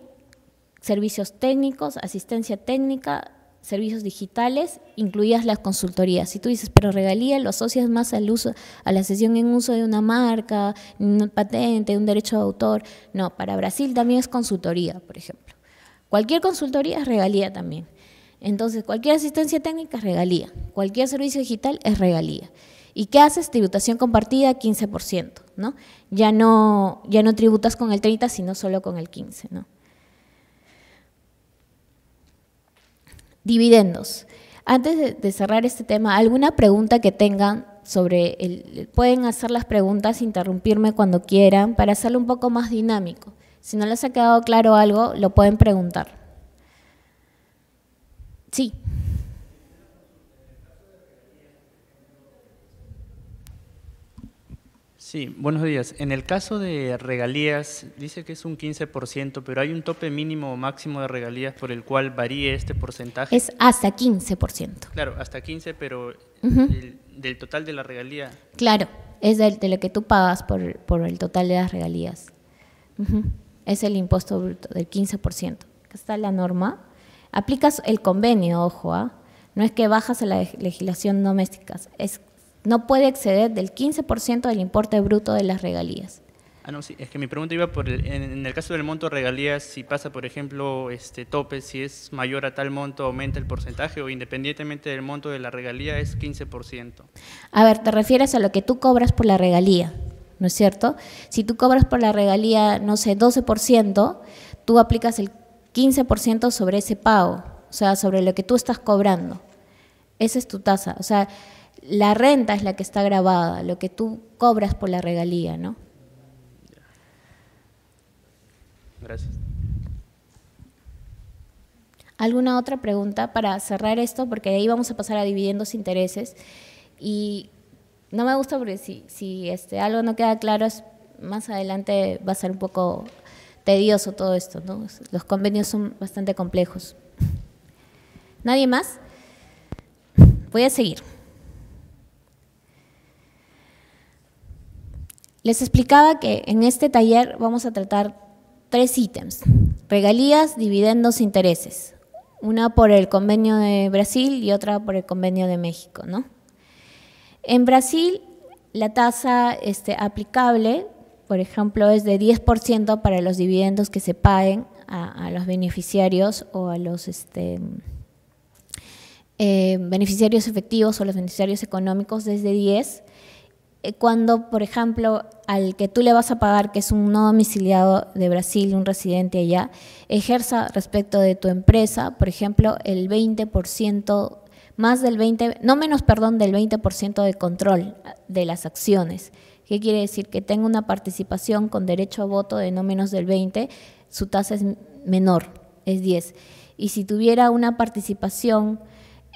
servicios técnicos, asistencia técnica, servicios digitales, incluidas las consultorías. Si tú dices, pero regalía, lo asocias más al uso, a la sesión en uso de una marca, una patente, un derecho de autor. No, para Brasil también es consultoría, por ejemplo. Cualquier consultoría es regalía también. Entonces, cualquier asistencia técnica es regalía. Cualquier servicio digital es regalía. ¿Y qué haces? Tributación compartida 15%, ¿no? ya no, ya no tributas con el 30, sino solo con el 15. Dividendos. Antes de, cerrar este tema, ¿alguna pregunta que tengan sobre el... Pueden hacer las preguntas, interrumpirme cuando quieran, para hacerlo un poco más dinámico. Si no les ha quedado claro algo, lo pueden preguntar. Sí. Sí, buenos días. En el caso de regalías, dice que es un 15%, pero hay un tope mínimo o máximo de regalías por el cual varíe este porcentaje. Es hasta 15%. Claro, hasta 15, pero del total de la regalía. Claro, es del, de lo que tú pagas por, el total de las regalías. Es el impuesto bruto del 15%. Acá está la norma. Aplicas el convenio, ojo, ¿eh? no es que bajas a la legislación doméstica, es no puede exceder del 15% del importe bruto de las regalías. Ah, no, sí, es que mi pregunta iba por en, el caso del monto de regalías, si pasa, por ejemplo, este tope, si es mayor a tal monto, aumenta el porcentaje o independientemente del monto de la regalía es 15%. A ver, te refieres a lo que tú cobras por la regalía, ¿no es cierto? Si tú cobras por la regalía, no sé, 12%, tú aplicas el 15% sobre ese pago, o sea, sobre lo que tú estás cobrando. Esa es tu tasa, o sea, la renta es la que está grabada, lo que tú cobras por la regalía, ¿no? Gracias. ¿Alguna otra pregunta para cerrar esto? Porque de ahí vamos a pasar a dividendos intereses. Y no me gusta porque si, este, algo no queda claro, es, más adelante va a ser un poco tedioso todo esto. Los convenios son bastante complejos. ¿Nadie más? Voy a seguir. Les explicaba que en este taller vamos a tratar tres ítems, regalías, dividendos, intereses, una por el convenio de Brasil y otra por el convenio de México. ¿no? En Brasil, la tasa este, aplicable, por ejemplo, es de 10% para los dividendos que se paguen a, los beneficiarios o a los este, eh, beneficiarios efectivos o los beneficiarios económicos desde 10 eh, cuando, por ejemplo, al que tú le vas a pagar, que es un no domiciliado de Brasil, un residente allá, ejerza respecto de tu empresa, por ejemplo, el 20%, más del 20%, no menos, perdón, del 20% de control eh, de las acciones. ¿Qué quiere decir? Que tenga una participación con derecho a voto de no menos del 20%, su tasa es menor, es 10. Y si tuviera una participación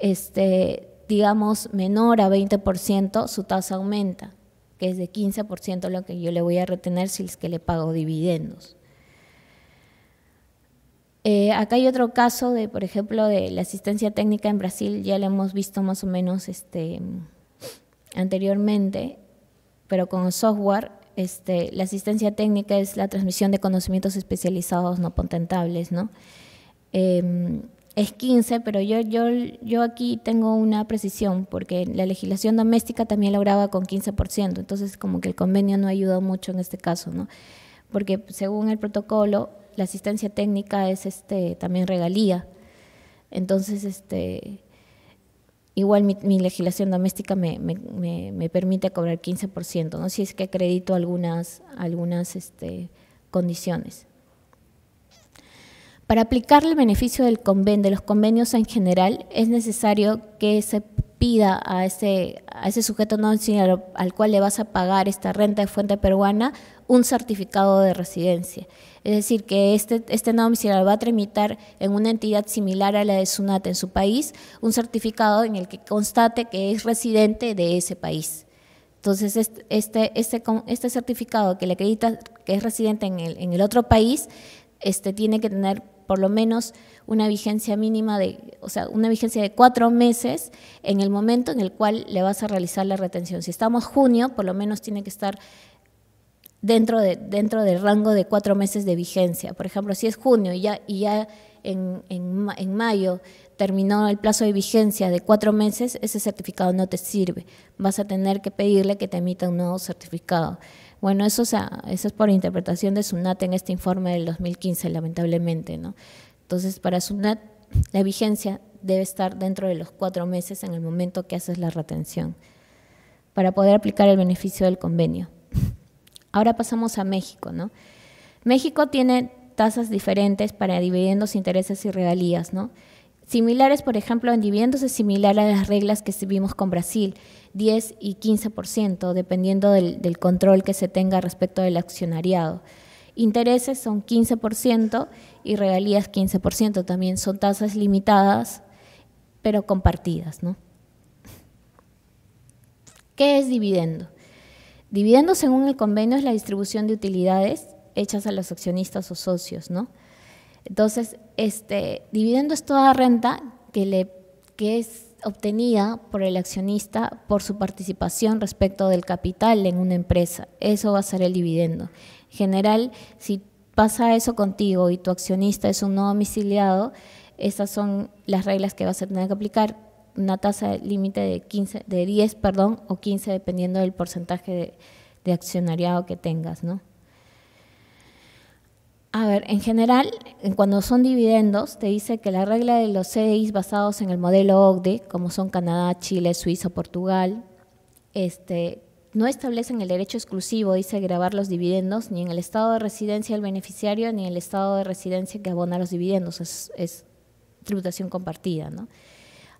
este, digamos, menor a 20%, su tasa aumenta, que es de 15% lo que yo le voy a retener si es que le pago dividendos. Eh, acá hay otro caso de, por ejemplo, de la asistencia técnica en Brasil, ya lo hemos visto más o menos este, anteriormente, pero con software, este, la asistencia técnica es la transmisión de conocimientos especializados no patentables, ¿no? Em, es 15, pero yo, yo, yo aquí tengo una precisión, porque la legislación doméstica también lograba con 15%, entonces como que el convenio no ha ayudado mucho en este caso, ¿no? Porque según el protocolo, la asistencia técnica es este también regalía. Entonces, este igual mi, legislación doméstica me, me, me, me, permite cobrar 15%, ¿no? Si es que acredito algunas, algunas este, condiciones. Para aplicar el beneficio del de los convenios en general, es necesario que se pida a ese, sujeto no al cual le vas a pagar esta renta de fuente peruana un certificado de residencia. Es decir, que este, este no domiciliario va a tramitar en una entidad similar a la de SUNAT en su país un certificado en el que constate que es residente de ese país. Entonces, este, este, este certificado que le acredita que es residente en el, otro país este, tiene que tener por lo menos una vigencia mínima de, o sea, una vigencia de cuatro meses en el momento en el cual le vas a realizar la retención. Si estamos junio, por lo menos tiene que estar dentro, de, dentro del rango de cuatro meses de vigencia. Por ejemplo, si es junio y ya, y ya en, en mayo terminó el plazo de vigencia de cuatro meses, ese certificado no te sirve. Vas a tener que pedirle que te emita un nuevo certificado. Bueno, eso, es por interpretación de SUNAT en este informe del 2015, lamentablemente. ¿no? Entonces, para SUNAT, la vigencia debe estar dentro de los cuatro meses en el momento que haces la retención, para poder aplicar el beneficio del convenio. Ahora pasamos a México. ¿no? México tiene tasas diferentes para dividendos, intereses y regalías. ¿no? Similares, por ejemplo, en dividendos es similar a las reglas que vimos con Brasil, 10 y 15%, dependiendo del, control que se tenga respecto del accionariado. Intereses son 15% y regalías 15%, también son tasas limitadas, pero compartidas. ¿no? ¿Qué es dividendo? Dividendo, según el convenio, es la distribución de utilidades hechas a los accionistas o socios, ¿no? Entonces, este dividendo es toda renta que es obtenida por el accionista por su participación respecto del capital en una empresa. Eso va a ser el dividendo. En general, si pasa eso contigo y tu accionista es un no domiciliado, esas son las reglas que vas a tener que aplicar. Una tasa límite de de 10, perdón, o 15 dependiendo del porcentaje de, de accionariado que tengas, ¿no? A ver, en general, eh, cuando son dividendos, te dice que la regla de los CDIs basados en el modelo OCDE, como son Canadá, Chile, Suiza, Portugal, este, no establecen el derecho exclusivo, dice, grabar los dividendos ni en el estado de residencia del beneficiario ni en el estado de residencia que abona los dividendos. Es, tributación compartida, ¿no?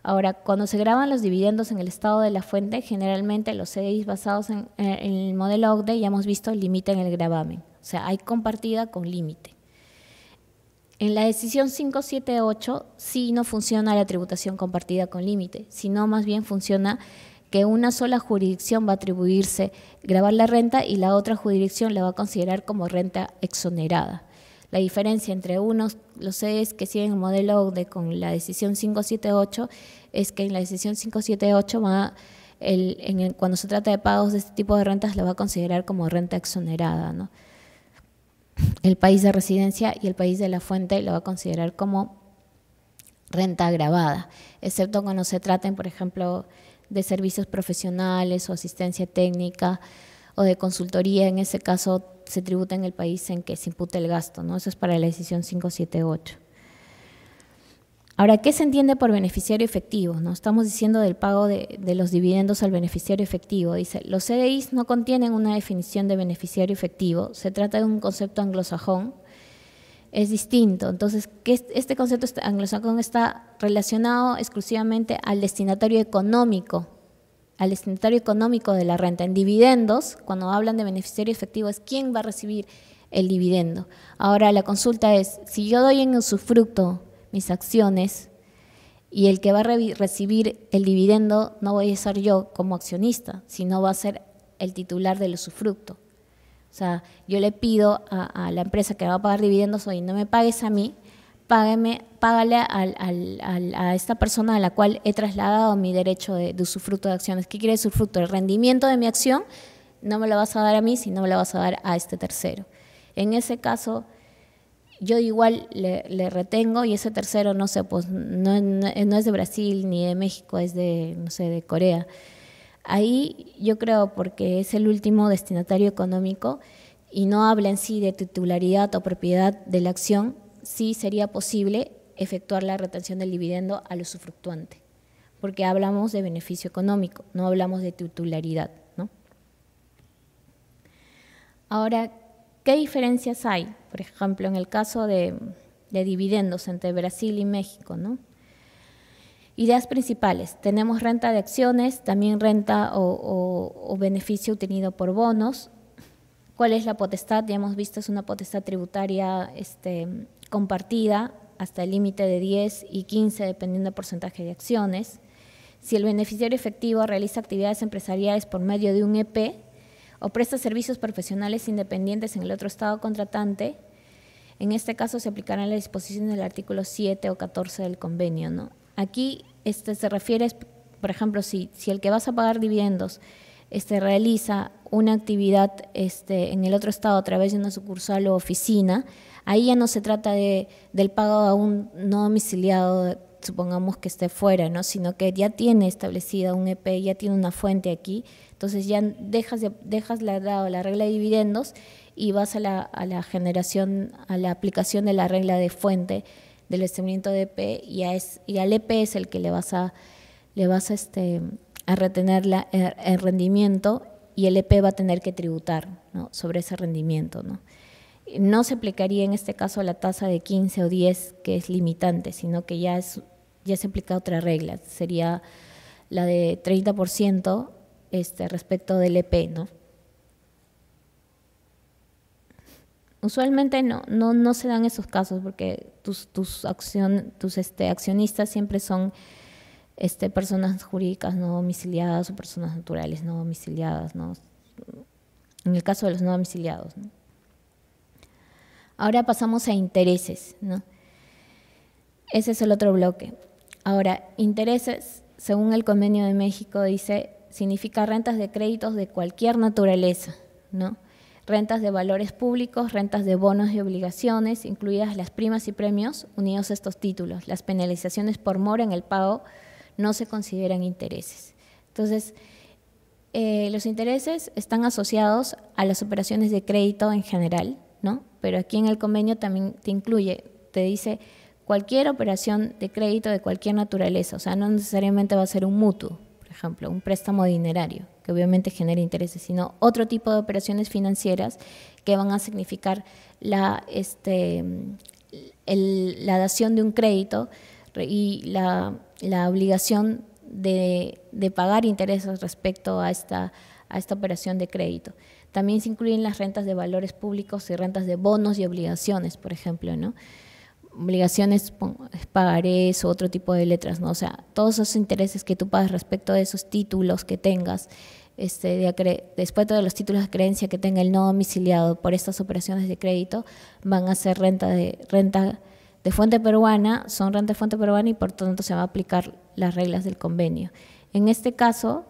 Ahora, cuando se graban los dividendos en el estado de la fuente, generalmente los CDIs basados eh, en, el modelo OCDE, ya hemos visto, limitan el gravamen. O sea, hay compartida con límite. En la decisión 578 sí no funciona la tributación compartida con límite, sino más bien funciona que una sola jurisdicción va a atribuirse grabar la renta y la otra jurisdicción la va a considerar como renta exonerada. La diferencia entre unos, los es que siguen el modelo de con la decisión 578 es que en la decisión 578 cuando se trata de pagos de este tipo de rentas la va a considerar como renta exonerada, ¿no? el país de residencia y el país de la fuente lo va a considerar como renta agravada, excepto cuando se traten, por ejemplo, de servicios profesionales o asistencia técnica o de consultoría, en ese caso se tributa en el país en que se impute el gasto, ¿no? Eso es para la decisión 578. Ahora, ¿qué se entiende por beneficiario efectivo? No estamos diciendo del pago de, los dividendos al beneficiario efectivo. Dice, los CDIs no contienen una definición de beneficiario efectivo. Se trata de un concepto anglosajón. Es distinto. Entonces, este concepto anglosajón está relacionado exclusivamente al destinatario económico, al destinatario económico de la renta. En dividendos, cuando hablan de beneficiario efectivo, es quién va a recibir el dividendo. Ahora, la consulta es, si yo doy en usufructo mis acciones y el que va a recibir el dividendo no voy a ser yo como accionista, sino va a ser el titular del usufructo. O sea, yo le pido a, la empresa que va a pagar dividendos, hoy, no me pagues a mí, págame, págale a esta persona a la cual he trasladado mi derecho de, usufructo de acciones. ¿Qué quiere usufructo? El rendimiento de mi acción no me lo vas a dar a mí, sino me lo vas a dar a este tercero. En ese caso, yo igual le, retengo y ese tercero, no sé, pues no, es de Brasil ni de México, es de, no sé, de Corea. Ahí yo creo porque es el último destinatario económico y no habla en sí de titularidad o propiedad de la acción, sí sería posible efectuar la retención del dividendo al usufructuante, porque hablamos de beneficio económico, no hablamos de titularidad. ¿no? Ahora, ¿Qué diferencias hay? Por ejemplo, en el caso de, dividendos entre Brasil y México, Ideas principales. Tenemos renta de acciones, también renta o, beneficio obtenido por bonos. ¿Cuál es la potestad? Ya hemos visto, es una potestad tributaria este, compartida hasta el límite de 10 y 15, dependiendo del porcentaje de acciones. Si el beneficiario efectivo realiza actividades empresariales por medio de un EP, o presta servicios profesionales independientes en el otro Estado contratante, en este caso se aplicarán las disposiciones del artículo 7 o 14 del convenio. Aquí este, se refiere, por ejemplo, si, si el que vas a pagar dividendos este, realiza una actividad este, en el otro estado a través de una sucursal o oficina, ahí ya no se trata de, del pago a un no domiciliado supongamos que esté fuera, ¿no? sino que ya tiene establecida un EP, ya tiene una fuente aquí, entonces ya dejas, de, dejas la, la regla de dividendos y vas a la, generación, a la aplicación de la regla de fuente del establecimiento de EP y, es, y al EP es el que le vas a, le vas a, este, a retener la, el rendimiento y el EP va a tener que tributar ¿no? sobre ese rendimiento. ¿no? no se aplicaría en este caso la tasa de 15 o 10, que es limitante, sino que ya es ya se aplica otra regla, sería la de 30% este, respecto del EP, ¿no? Usualmente no, no, no se dan esos casos porque tus, tus, tus este, accionistas siempre son este, personas jurídicas no domiciliadas o personas naturales no domiciliadas, En el caso de los no domiciliados, Ahora pasamos a intereses, ¿no? Ese es el otro bloque. Ahora, intereses, según el convenio de México, dice, significa rentas de créditos de cualquier naturaleza, ¿no? rentas de valores públicos, rentas de bonos y obligaciones, incluidas las primas y premios, unidos a estos títulos. Las penalizaciones por mora en el pago no se consideran intereses. Entonces, eh, los intereses están asociados a las operaciones de crédito en general, ¿no? Pero aquí en el convenio también te incluye, te dice cualquier operación de crédito de cualquier naturaleza, o sea, no necesariamente va a ser un mutuo, por ejemplo, un préstamo dinerario, que obviamente genera intereses, sino otro tipo de operaciones financieras que van a significar la, este, la dación de un crédito y la, obligación de, pagar intereses respecto a esta, a esta operación de crédito. También se incluyen las rentas de valores públicos y rentas de bonos y obligaciones, por ejemplo, ¿no? obligaciones, pagarés o otro tipo de letras, ¿no? O sea, todos esos intereses que tú pagas respecto de esos títulos que tengas, este, de, después de los títulos de creencia que tenga el no domiciliado por estas operaciones de crédito, van a ser renta de, renta de fuente peruana, son renta de fuente peruana y por tanto se van a aplicar las reglas del convenio. En este caso,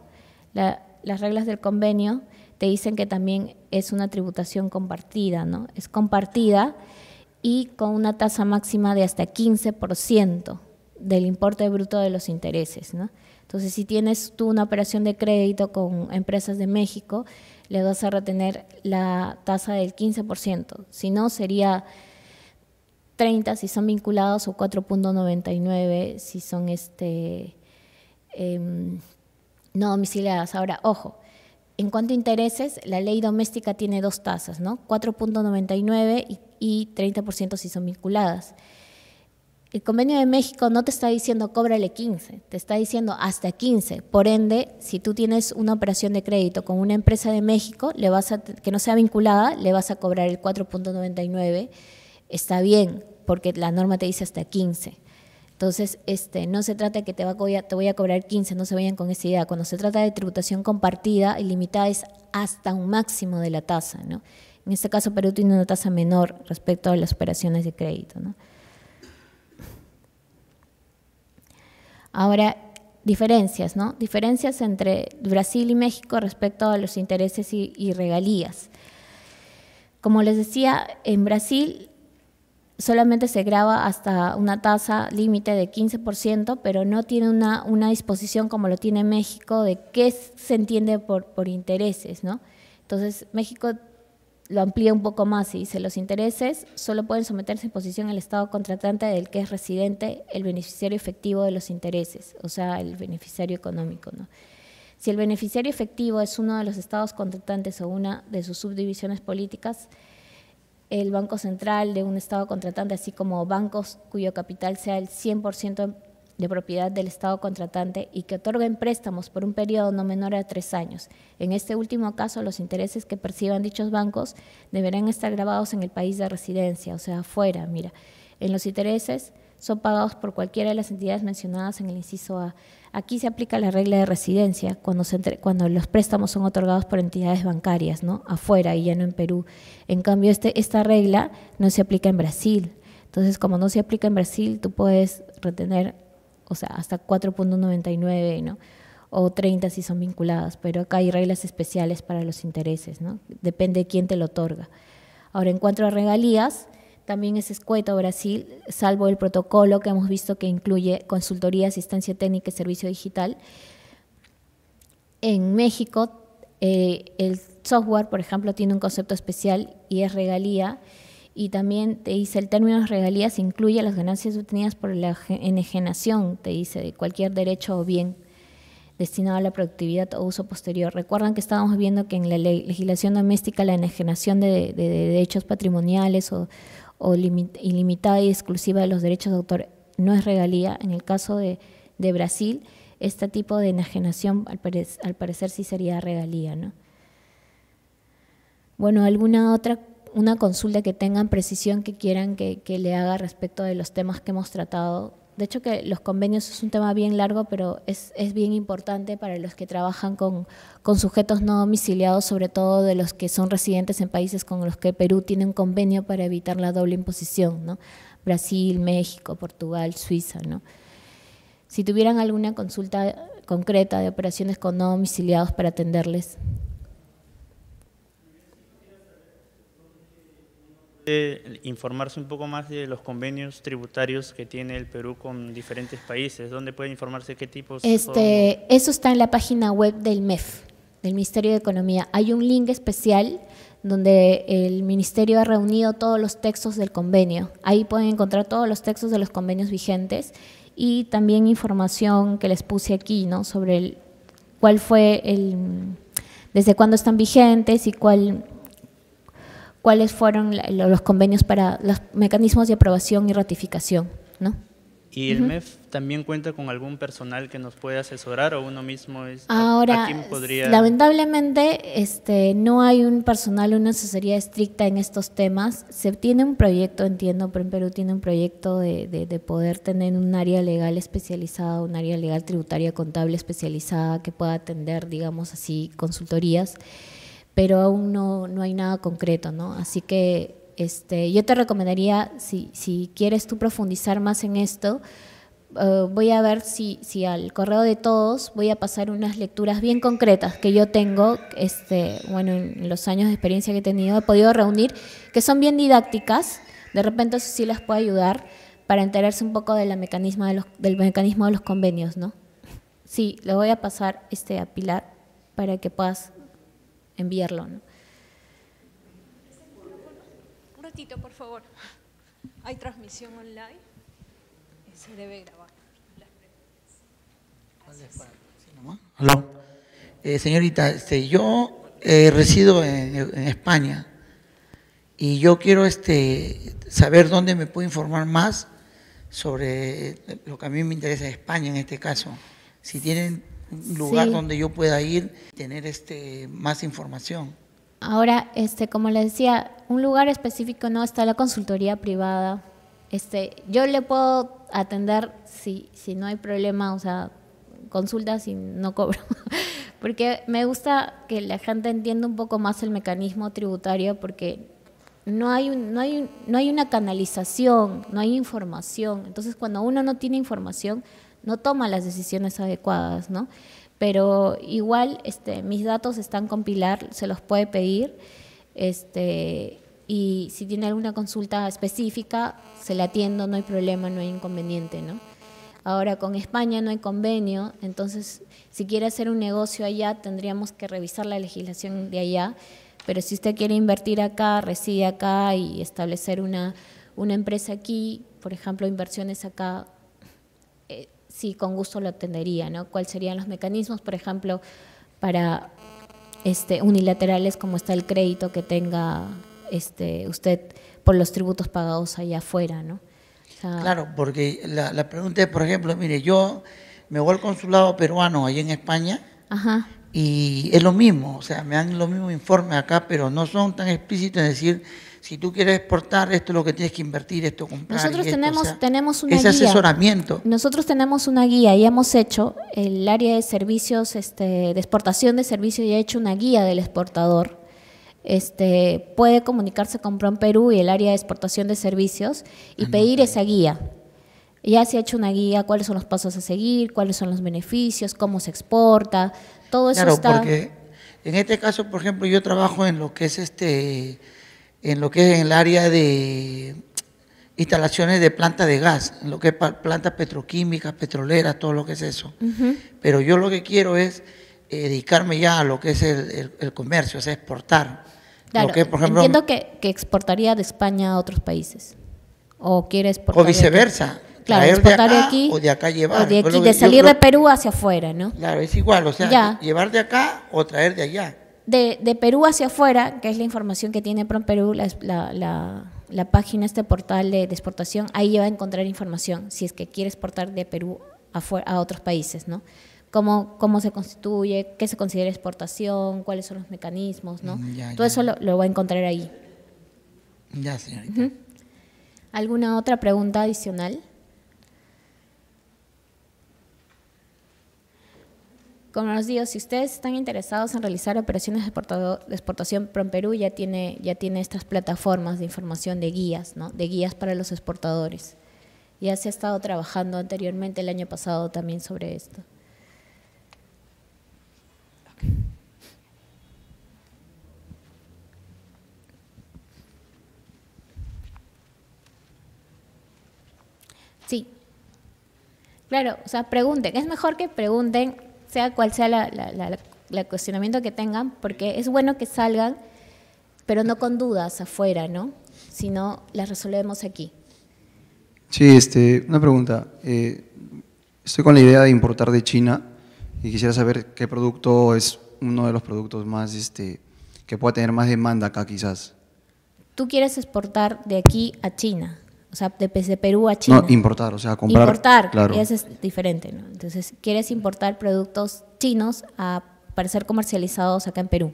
las reglas del convenio te dicen que también es una tributación compartida, ¿no? Es compartida y con una tasa máxima de hasta 15% del importe bruto de los intereses. ¿no? Entonces, si tienes tú una operación de crédito con empresas de México, le vas a retener la tasa del 15%. Si no, sería 30 si son vinculados o 4.99 si son este, em, no domiciliadas. Ahora, ojo, en cuanto a intereses, la ley doméstica tiene dos tasas, ¿no? 4.99 y y 30% si son vinculadas. El convenio de México no te está diciendo cóbrale 15, te está diciendo hasta 15. Por ende, si tú tienes una operación de crédito con una empresa de México le vas a, que no sea vinculada, le vas a cobrar el 4.99. Está bien, porque la norma te dice hasta 15. Entonces, este, no se trata de que te, va a, te voy a cobrar 15, no se vayan con esa idea. Cuando se trata de tributación compartida, ilimitada es hasta un máximo de la tasa, ¿no? En este caso, Perú tiene una tasa menor respecto a las operaciones de crédito. Ahora, diferencias, ¿no? Diferencias entre Brasil y México respecto a los intereses y, regalías. Como les decía, en Brasil solamente se graba hasta una tasa límite de 15%, pero no tiene una, una, disposición como lo tiene México de qué se entiende por, por intereses, ¿no? Entonces, México lo amplía un poco más y dice, los intereses solo pueden someterse a imposición el Estado contratante del que es residente el beneficiario efectivo de los intereses, o sea, el beneficiario económico. ¿no? Si el beneficiario efectivo es uno de los Estados contratantes o una de sus subdivisiones políticas, el Banco Central de un Estado contratante, así como bancos cuyo capital sea el 100% de propiedad del Estado contratante y que otorguen préstamos por un periodo no menor a tres años. En este último caso, los intereses que perciban dichos bancos deberán estar grabados en el país de residencia, o sea, afuera, mira. En los intereses son pagados por cualquiera de las entidades mencionadas en el inciso A. Aquí se aplica la regla de residencia cuando, los préstamos son otorgados por entidades bancarias, ¿no? Afuera y ya no en Perú. En cambio, este, esta regla no se aplica en Brasil. Entonces, como no se aplica en Brasil, tú puedes retener o sea, hasta 4.99, ¿no? O 30 si son vinculadas, pero acá hay reglas especiales para los intereses, ¿no? Depende de quién te lo otorga. Ahora, en cuanto a regalías, también es escueto Brasil, salvo el protocolo que hemos visto que incluye consultoría, asistencia técnica y servicio digital. En México, eh, el software, por ejemplo, tiene un concepto especial y es regalía y también te dice el término regalías incluye las ganancias obtenidas por la enajenación, te dice, de cualquier derecho o bien destinado a la productividad o uso posterior. Recuerdan que estábamos viendo que en la legislación doméstica la enajenación de, derechos patrimoniales o, ilimitada y exclusiva de los derechos de autor no es regalía. En el caso de, Brasil, este tipo de enajenación al, al parecer sí sería regalía. ¿no? Bueno, ¿alguna otra una consulta que tengan precisión que quieran que, le haga respecto de los temas que hemos tratado. De hecho, que los convenios es un tema bien largo, pero es, bien importante para los que trabajan con, con, sujetos no domiciliados, sobre todo de los que son residentes en países con los que Perú tiene un convenio para evitar la doble imposición, ¿no? Brasil, México, Portugal, Suiza, ¿no? Si tuvieran alguna consulta concreta de operaciones con no domiciliados para atenderles, ¿Puede informarse un poco más de los convenios tributarios que tiene el Perú con diferentes países. ¿Dónde pueden informarse qué tipos? Este, Eso está en la página web del MEF, del Ministerio de Economía. Hay un link especial donde el Ministerio ha reunido todos los textos del convenio. Ahí pueden encontrar todos los textos de los convenios vigentes y también información que les puse aquí, ¿no? Sobre el, cuál fue el, desde cuándo están vigentes y cuál cuáles fueron los convenios para los mecanismos de aprobación y ratificación, ¿no? ¿Y el MEF también cuenta con algún personal que nos puede asesorar o uno mismo es Ahora, lamentablemente este, no hay un personal, una asesoría estricta en estos temas. Se tiene un proyecto, entiendo, pero en Perú tiene un proyecto de, de poder tener un área legal especializada, un área legal tributaria contable especializada que pueda atender, digamos así, consultorías pero aún no, no hay nada concreto, ¿no? Así que este, yo te recomendaría, si, si quieres tú profundizar más en esto, eh, voy a ver si, si al correo de todos voy a pasar unas lecturas bien concretas que yo tengo, este, bueno, en los años de experiencia que he tenido, he podido reunir, que son bien didácticas, de repente eso sí las puede ayudar para enterarse un poco de mecanismo de los, del mecanismo de los convenios, ¿no? Sí, le voy a pasar este, a Pilar para que puedas enviarlo. ¿no? Un ratito, por favor. Hay transmisión online. Se debe grabar. Eh, señorita, este, yo eh, resido en, España y yo quiero este, saber dónde me puedo informar más sobre lo que a mí me interesa España en este caso. Si tienen lugar donde yo pueda ir, tener este, más información. Ahora, este, como le decía, un lugar específico no está la consultoría privada. Este, yo le puedo atender si, si no hay problema, o sea, consulta si no cobro. porque me gusta que la gente entienda un poco más el mecanismo tributario porque no hay, no, hay no hay una canalización, no hay información. Entonces, cuando uno no tiene información, no toma las decisiones adecuadas, ¿no? Pero igual este, mis datos están compilar, se los puede pedir. Este, y si tiene alguna consulta específica, se la atiendo, no hay problema, no hay inconveniente, ¿no? Ahora con España no hay convenio, entonces si quiere hacer un negocio allá tendríamos que revisar la legislación de allá, pero si usted quiere invertir acá, reside acá y establecer una, una empresa aquí, por ejemplo, inversiones acá, sí, con gusto lo atendería, ¿no? ¿Cuáles serían los mecanismos, por ejemplo, para este, unilaterales como está el crédito que tenga este, usted por los tributos pagados allá afuera, ¿no? claro, porque la, pregunta es, por ejemplo, mire, yo me voy al consulado peruano ahí en España y es lo mismo, o sea, me dan los mismos informes acá, pero no son tan explícitos en decir si tú quieres exportar, esto es lo que tienes que invertir, esto comprar. Nosotros tenemos, tenemos una ese asesoramiento. Nosotros tenemos una guía y hemos hecho el área de servicios, este, de exportación de servicios, ya ha hecho una guía del exportador. Este, puede comunicarse con PROMPERU y el área de exportación de servicios y pedir esa guía. Ya se ha hecho una guía, cuáles son los pasos a seguir, cuáles son los beneficios, cómo se exporta, todo eso claro, Porque en este caso, por ejemplo, yo trabajo en lo que es este en lo que es en el área de instalaciones de plantas de gas, en lo que es plantas petroquímicas, petroleras, todo lo que es eso. Pero yo lo que quiero es eh, dedicarme ya a lo que es el, comercio, o sea, exportar. Claro, que, por ejemplo, entiendo que, exportaría de España a otros países. O quiere exportar. O viceversa. Claro, exportar de aquí, o de acá llevar. O de salir de Perú hacia afuera, ¿no? Claro, es igual, o sea, llevar de acá o traer de allá de, Perú hacia afuera, que es la información que tiene PromPerú, la, la, página, este portal de, exportación, ahí va a encontrar información si es que quiere exportar de Perú a otros países, ¿no? Cómo, se constituye, qué se considera exportación, cuáles son los mecanismos, ¿no? Mm, Todo eso lo, lo, va a encontrar ahí. Ya, señorita. ¿Alguna otra pregunta adicional? Como os digo, si ustedes están interesados en realizar operaciones de exportación, PROMPERÚ ya tiene, ya tiene estas plataformas de información de guías, ¿no? de guías para los exportadores. Ya se ha estado trabajando anteriormente, el año pasado también, sobre esto. Sí. Claro, o sea, pregunten. Es mejor que pregunten sea cual sea la, cuestionamiento que tengan, porque es bueno que salgan, pero no con dudas afuera, ¿no? Sino las resolvemos aquí. Sí, este, una pregunta. Eh, estoy con la idea de importar de China y quisiera saber qué producto es uno de los productos más, este, que pueda tener más demanda acá quizás. Tú quieres exportar de aquí a China. O sea, de pues, Perú a China. No, importar, o sea, comprar. Importar, claro. eso es diferente, ¿no? Entonces, quieres importar productos chinos para ser comercializados acá en Perú.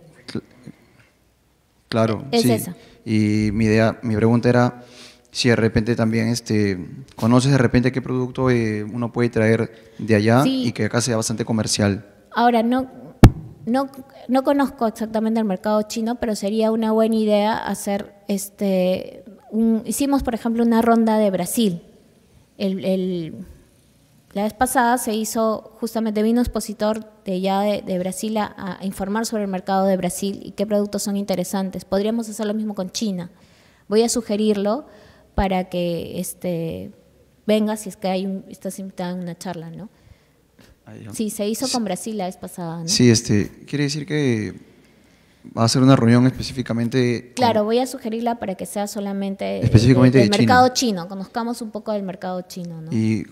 Claro, es Esa. Y mi idea, mi pregunta era si de repente también este, conoces de repente qué producto eh, uno puede traer de allá y que acá sea bastante comercial. Ahora, no, no, no conozco exactamente el mercado chino, pero sería una buena idea hacer este hicimos, por ejemplo, una ronda de Brasil. la vez pasada se hizo, justamente vino expositor de ya de, Brasil a, informar sobre el mercado de Brasil y qué productos son interesantes. Podríamos hacer lo mismo con China. Voy a sugerirlo para que este, venga si es que hay un, estás invitada a una charla, ¿no? Sí, se hizo con Brasil la vez pasada, ¿no? Sí, este, quiere decir que va a hacer una reunión específicamente. Claro, voy a sugerirla para que sea solamente específicamente del mercado chino, conozcamos un poco del mercado chino. ¿Y,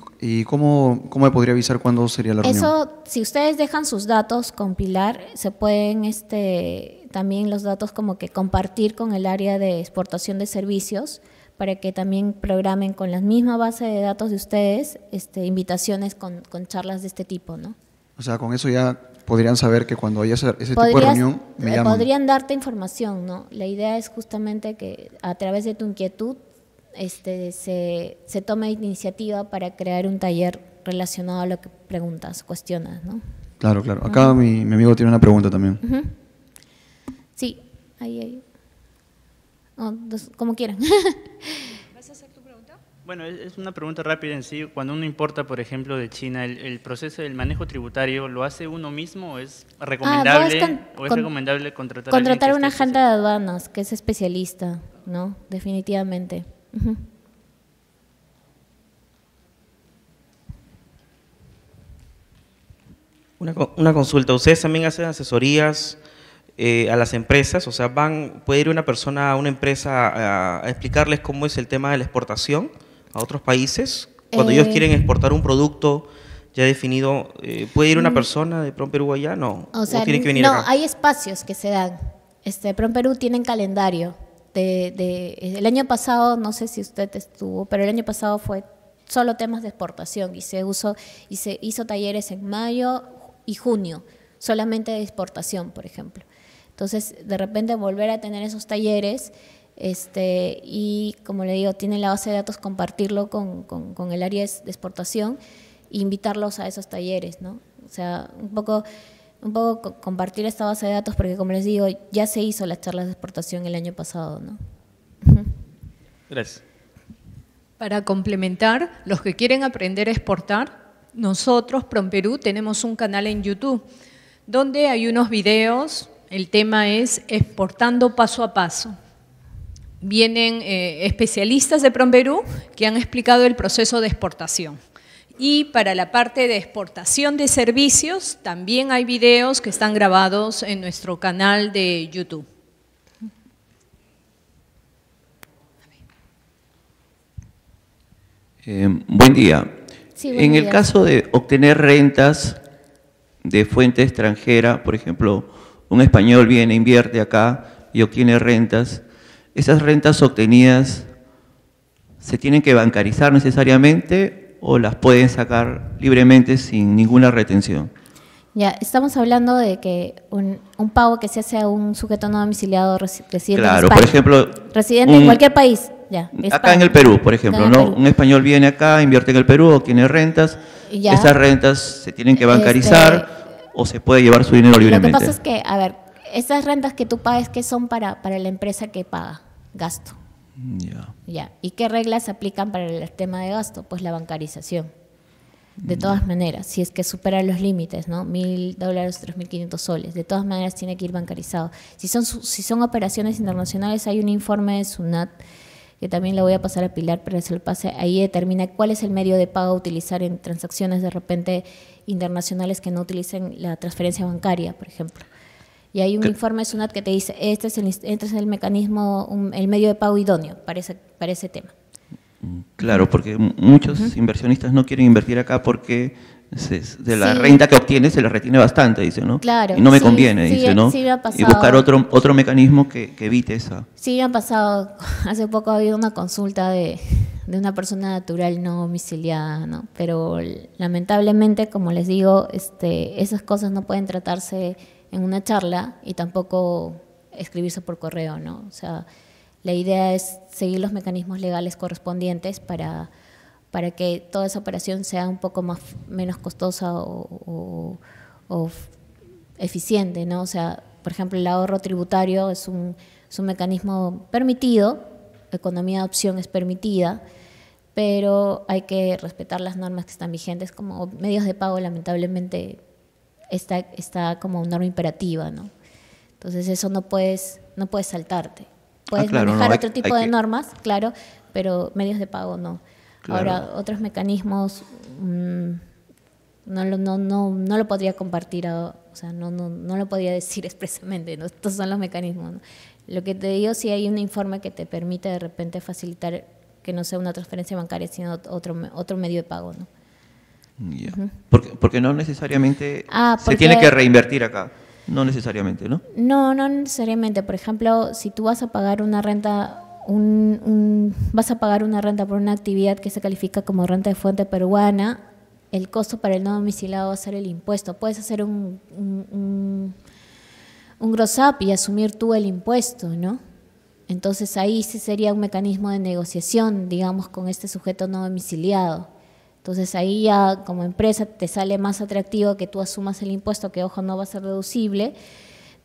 cómo, cómo, me podría avisar cuándo sería la reunión? Eso, si ustedes dejan sus datos compilar, se pueden este, también los datos como que compartir con el área de exportación de servicios para que también programen con la misma base de datos de ustedes este, invitaciones con, charlas de este tipo, ¿no? O sea, con eso ya podrían saber que cuando haya ese, ese tipo de reunión me eh, Podrían darte información, ¿no? La idea es justamente que a través de tu inquietud este, se, se tome iniciativa para crear un taller relacionado a lo que preguntas, cuestionas, ¿no? Claro, claro. Acá mi, mi amigo tiene una pregunta también. Sí, ahí, ahí. Oh, como quieran. Bueno, es una pregunta rápida en sí. Cuando uno importa, por ejemplo, de China, ¿el, proceso del manejo tributario lo hace uno mismo o es ah, recomendable, o es recomendable contratar, contratar a una agente de aduanas que es especialista, ¿no? Definitivamente. Una, consulta, ¿ustedes también hacen asesorías eh, a las empresas? O sea, van, ¿puede ir una persona a una empresa a, explicarles cómo es el tema de la exportación? a otros países? Cuando ellos eh. quieren exportar un producto ya definido, eh, ¿puede ir una mm. persona de Prom Perú allá? No, o sea, tiene que venir no, hay espacios que se dan. Este, Prom Perú tienen calendario. De, de, el año pasado, no sé si usted estuvo, pero el año pasado fue solo temas de exportación y se, usó, y se hizo talleres en mayo y junio, solamente de exportación, por ejemplo. Entonces, de repente volver a tener esos talleres este, y como le digo, tienen la base de datos, compartirlo con, el área de exportación e invitarlos a esos talleres, ¿no? O sea, un poco, un poco compartir esta base de datos porque, como les digo, ya se hizo las charlas de exportación el año pasado, ¿no? Gracias. Para complementar, los que quieren aprender a exportar, nosotros, PromPerú, tenemos un canal en YouTube donde hay unos videos, el tema es exportando paso a paso vienen eh, especialistas de promberú que han explicado el proceso de exportación. Y para la parte de exportación de servicios, también hay videos que están grabados en nuestro canal de YouTube. Eh, buen día. en el caso de obtener rentas de fuente extranjera, por ejemplo, un español viene, invierte acá y obtiene rentas, ¿Esas rentas obtenidas se tienen que bancarizar necesariamente o las pueden sacar libremente sin ninguna retención? Ya, estamos hablando de que un, pago que se hace a un sujeto no domiciliado residente en por ejemplo, residente en cualquier país, Acá en el Perú, por ejemplo, ¿no? Un español viene acá, invierte en el Perú, tiene rentas, esas rentas se tienen que bancarizar este, o se puede llevar su dinero libremente. Lo que pasa es que, a ver, esas rentas que tú pagas que son para para la empresa que paga gasto. Ya. ¿Y qué reglas aplican para el tema de gasto? Pues la bancarización. De todas maneras, si es que supera los límites, ¿no? Mil dólares, tres mil quinientos soles. De todas maneras, tiene que ir bancarizado. Si son, si son operaciones internacionales, hay un informe de SUNAT que también lo voy a pasar a Pilar para que se lo pase. Ahí determina cuál es el medio de pago a utilizar en transacciones de repente internacionales que no utilicen la transferencia bancaria, por ejemplo. Y hay un informe informe SUNAT que te dice, este es el, este mecanismo, el medio de pago idóneo para ese, tema. Claro, porque muchos inversionistas no quieren invertir acá porque de la renta que obtienes se la retiene bastante, dice, ¿no? Claro. Y no me conviene, dice, eh, ¿no? y buscar otro, otro mecanismo que, evite eso. Sí, ha pasado, hace poco ha habido una consulta de, de una persona natural no domiciliada, ¿no? Pero lamentablemente, como les digo, este, esas cosas no pueden tratarse en una charla y tampoco escribirse por correo, ¿no? O sea, la idea es seguir los mecanismos legales correspondientes para, para que toda esa operación sea un poco más, menos costosa o, eficiente, ¿no? O sea, por ejemplo, el ahorro tributario es un, un mecanismo permitido, economía de opción es permitida, pero hay que respetar las normas que están vigentes, como medios de pago lamentablemente está, como una norma imperativa, ¿no? Entonces eso no puedes, no puedes saltarte. Ah, puedes manejar otro tipo de normas, claro, pero medios de pago no. Ahora, otros mecanismos mm, no, no, no, lo podría compartir, o sea, no, lo podría decir expresamente, estos son los mecanismos. Lo que te digo, si hay un informe que te permite de repente facilitar que no sea una transferencia bancaria, sino otro, otro medio de pago. ¿no? porque, no necesariamente ah, se tiene que reinvertir acá. No necesariamente, ¿no? No, no necesariamente. Por ejemplo, si tú vas a pagar una renta, vas a pagar una renta por una actividad que se califica como renta de fuente peruana, el costo para el no domiciliado va a ser el impuesto. Puedes hacer un, un, un, gross up y asumir tú el impuesto, ¿no? Entonces ahí sí sería un mecanismo de negociación, digamos, con este sujeto no domiciliado. Entonces ahí ya como empresa te sale más atractivo que tú asumas el impuesto, que ojo, no va a ser reducible,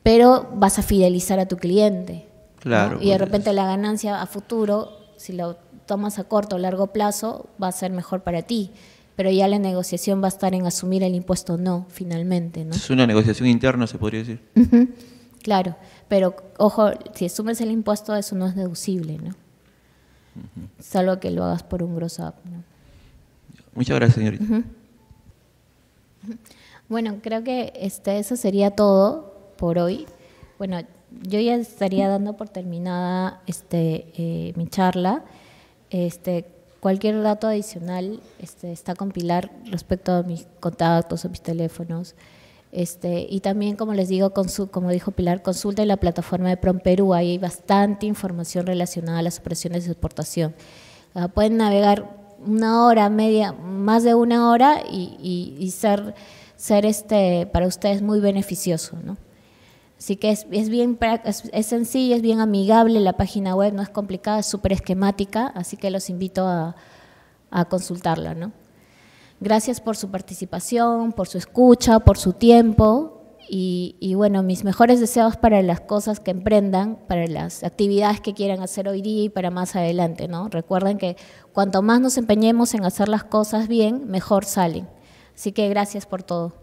pero vas a fidelizar a tu cliente. Claro. Y de pues, repente la ganancia a futuro, si lo tomas a corto o largo plazo, va a ser mejor para ti. Pero ya la negociación va a estar en asumir el impuesto o no, finalmente. ¿no? Es una negociación interna, se podría decir. Claro, pero ojo, si asumes el impuesto, eso no es deducible, ¿no? Solo Salvo que lo hagas por un gross up, ¿no? Muchas gracias, señorita. Bueno, creo que este, eso sería todo por hoy. Bueno, yo ya estaría dando por terminada este, eh, mi charla. Este, cualquier dato adicional este, está con Pilar respecto a mis contactos o mis teléfonos. Este, y también, como les digo, como dijo Pilar, consulta la plataforma de Prom Perú, ahí hay bastante información relacionada a las operaciones de exportación. Ah, pueden navegar una hora, media, más de una hora y, ser, ser este, para ustedes muy beneficioso, ¿no? Así que es, es bien es, es bien amigable la página web, no es complicada, es súper esquemática, así que los invito a, a consultarla. ¿no? Gracias por su participación, por su escucha, por su tiempo. Y, bueno, mis mejores deseos para las cosas que emprendan, para las actividades que quieran hacer hoy día y para más adelante, Recuerden que cuanto más nos empeñemos en hacer las cosas bien, mejor salen. Así que gracias por todo.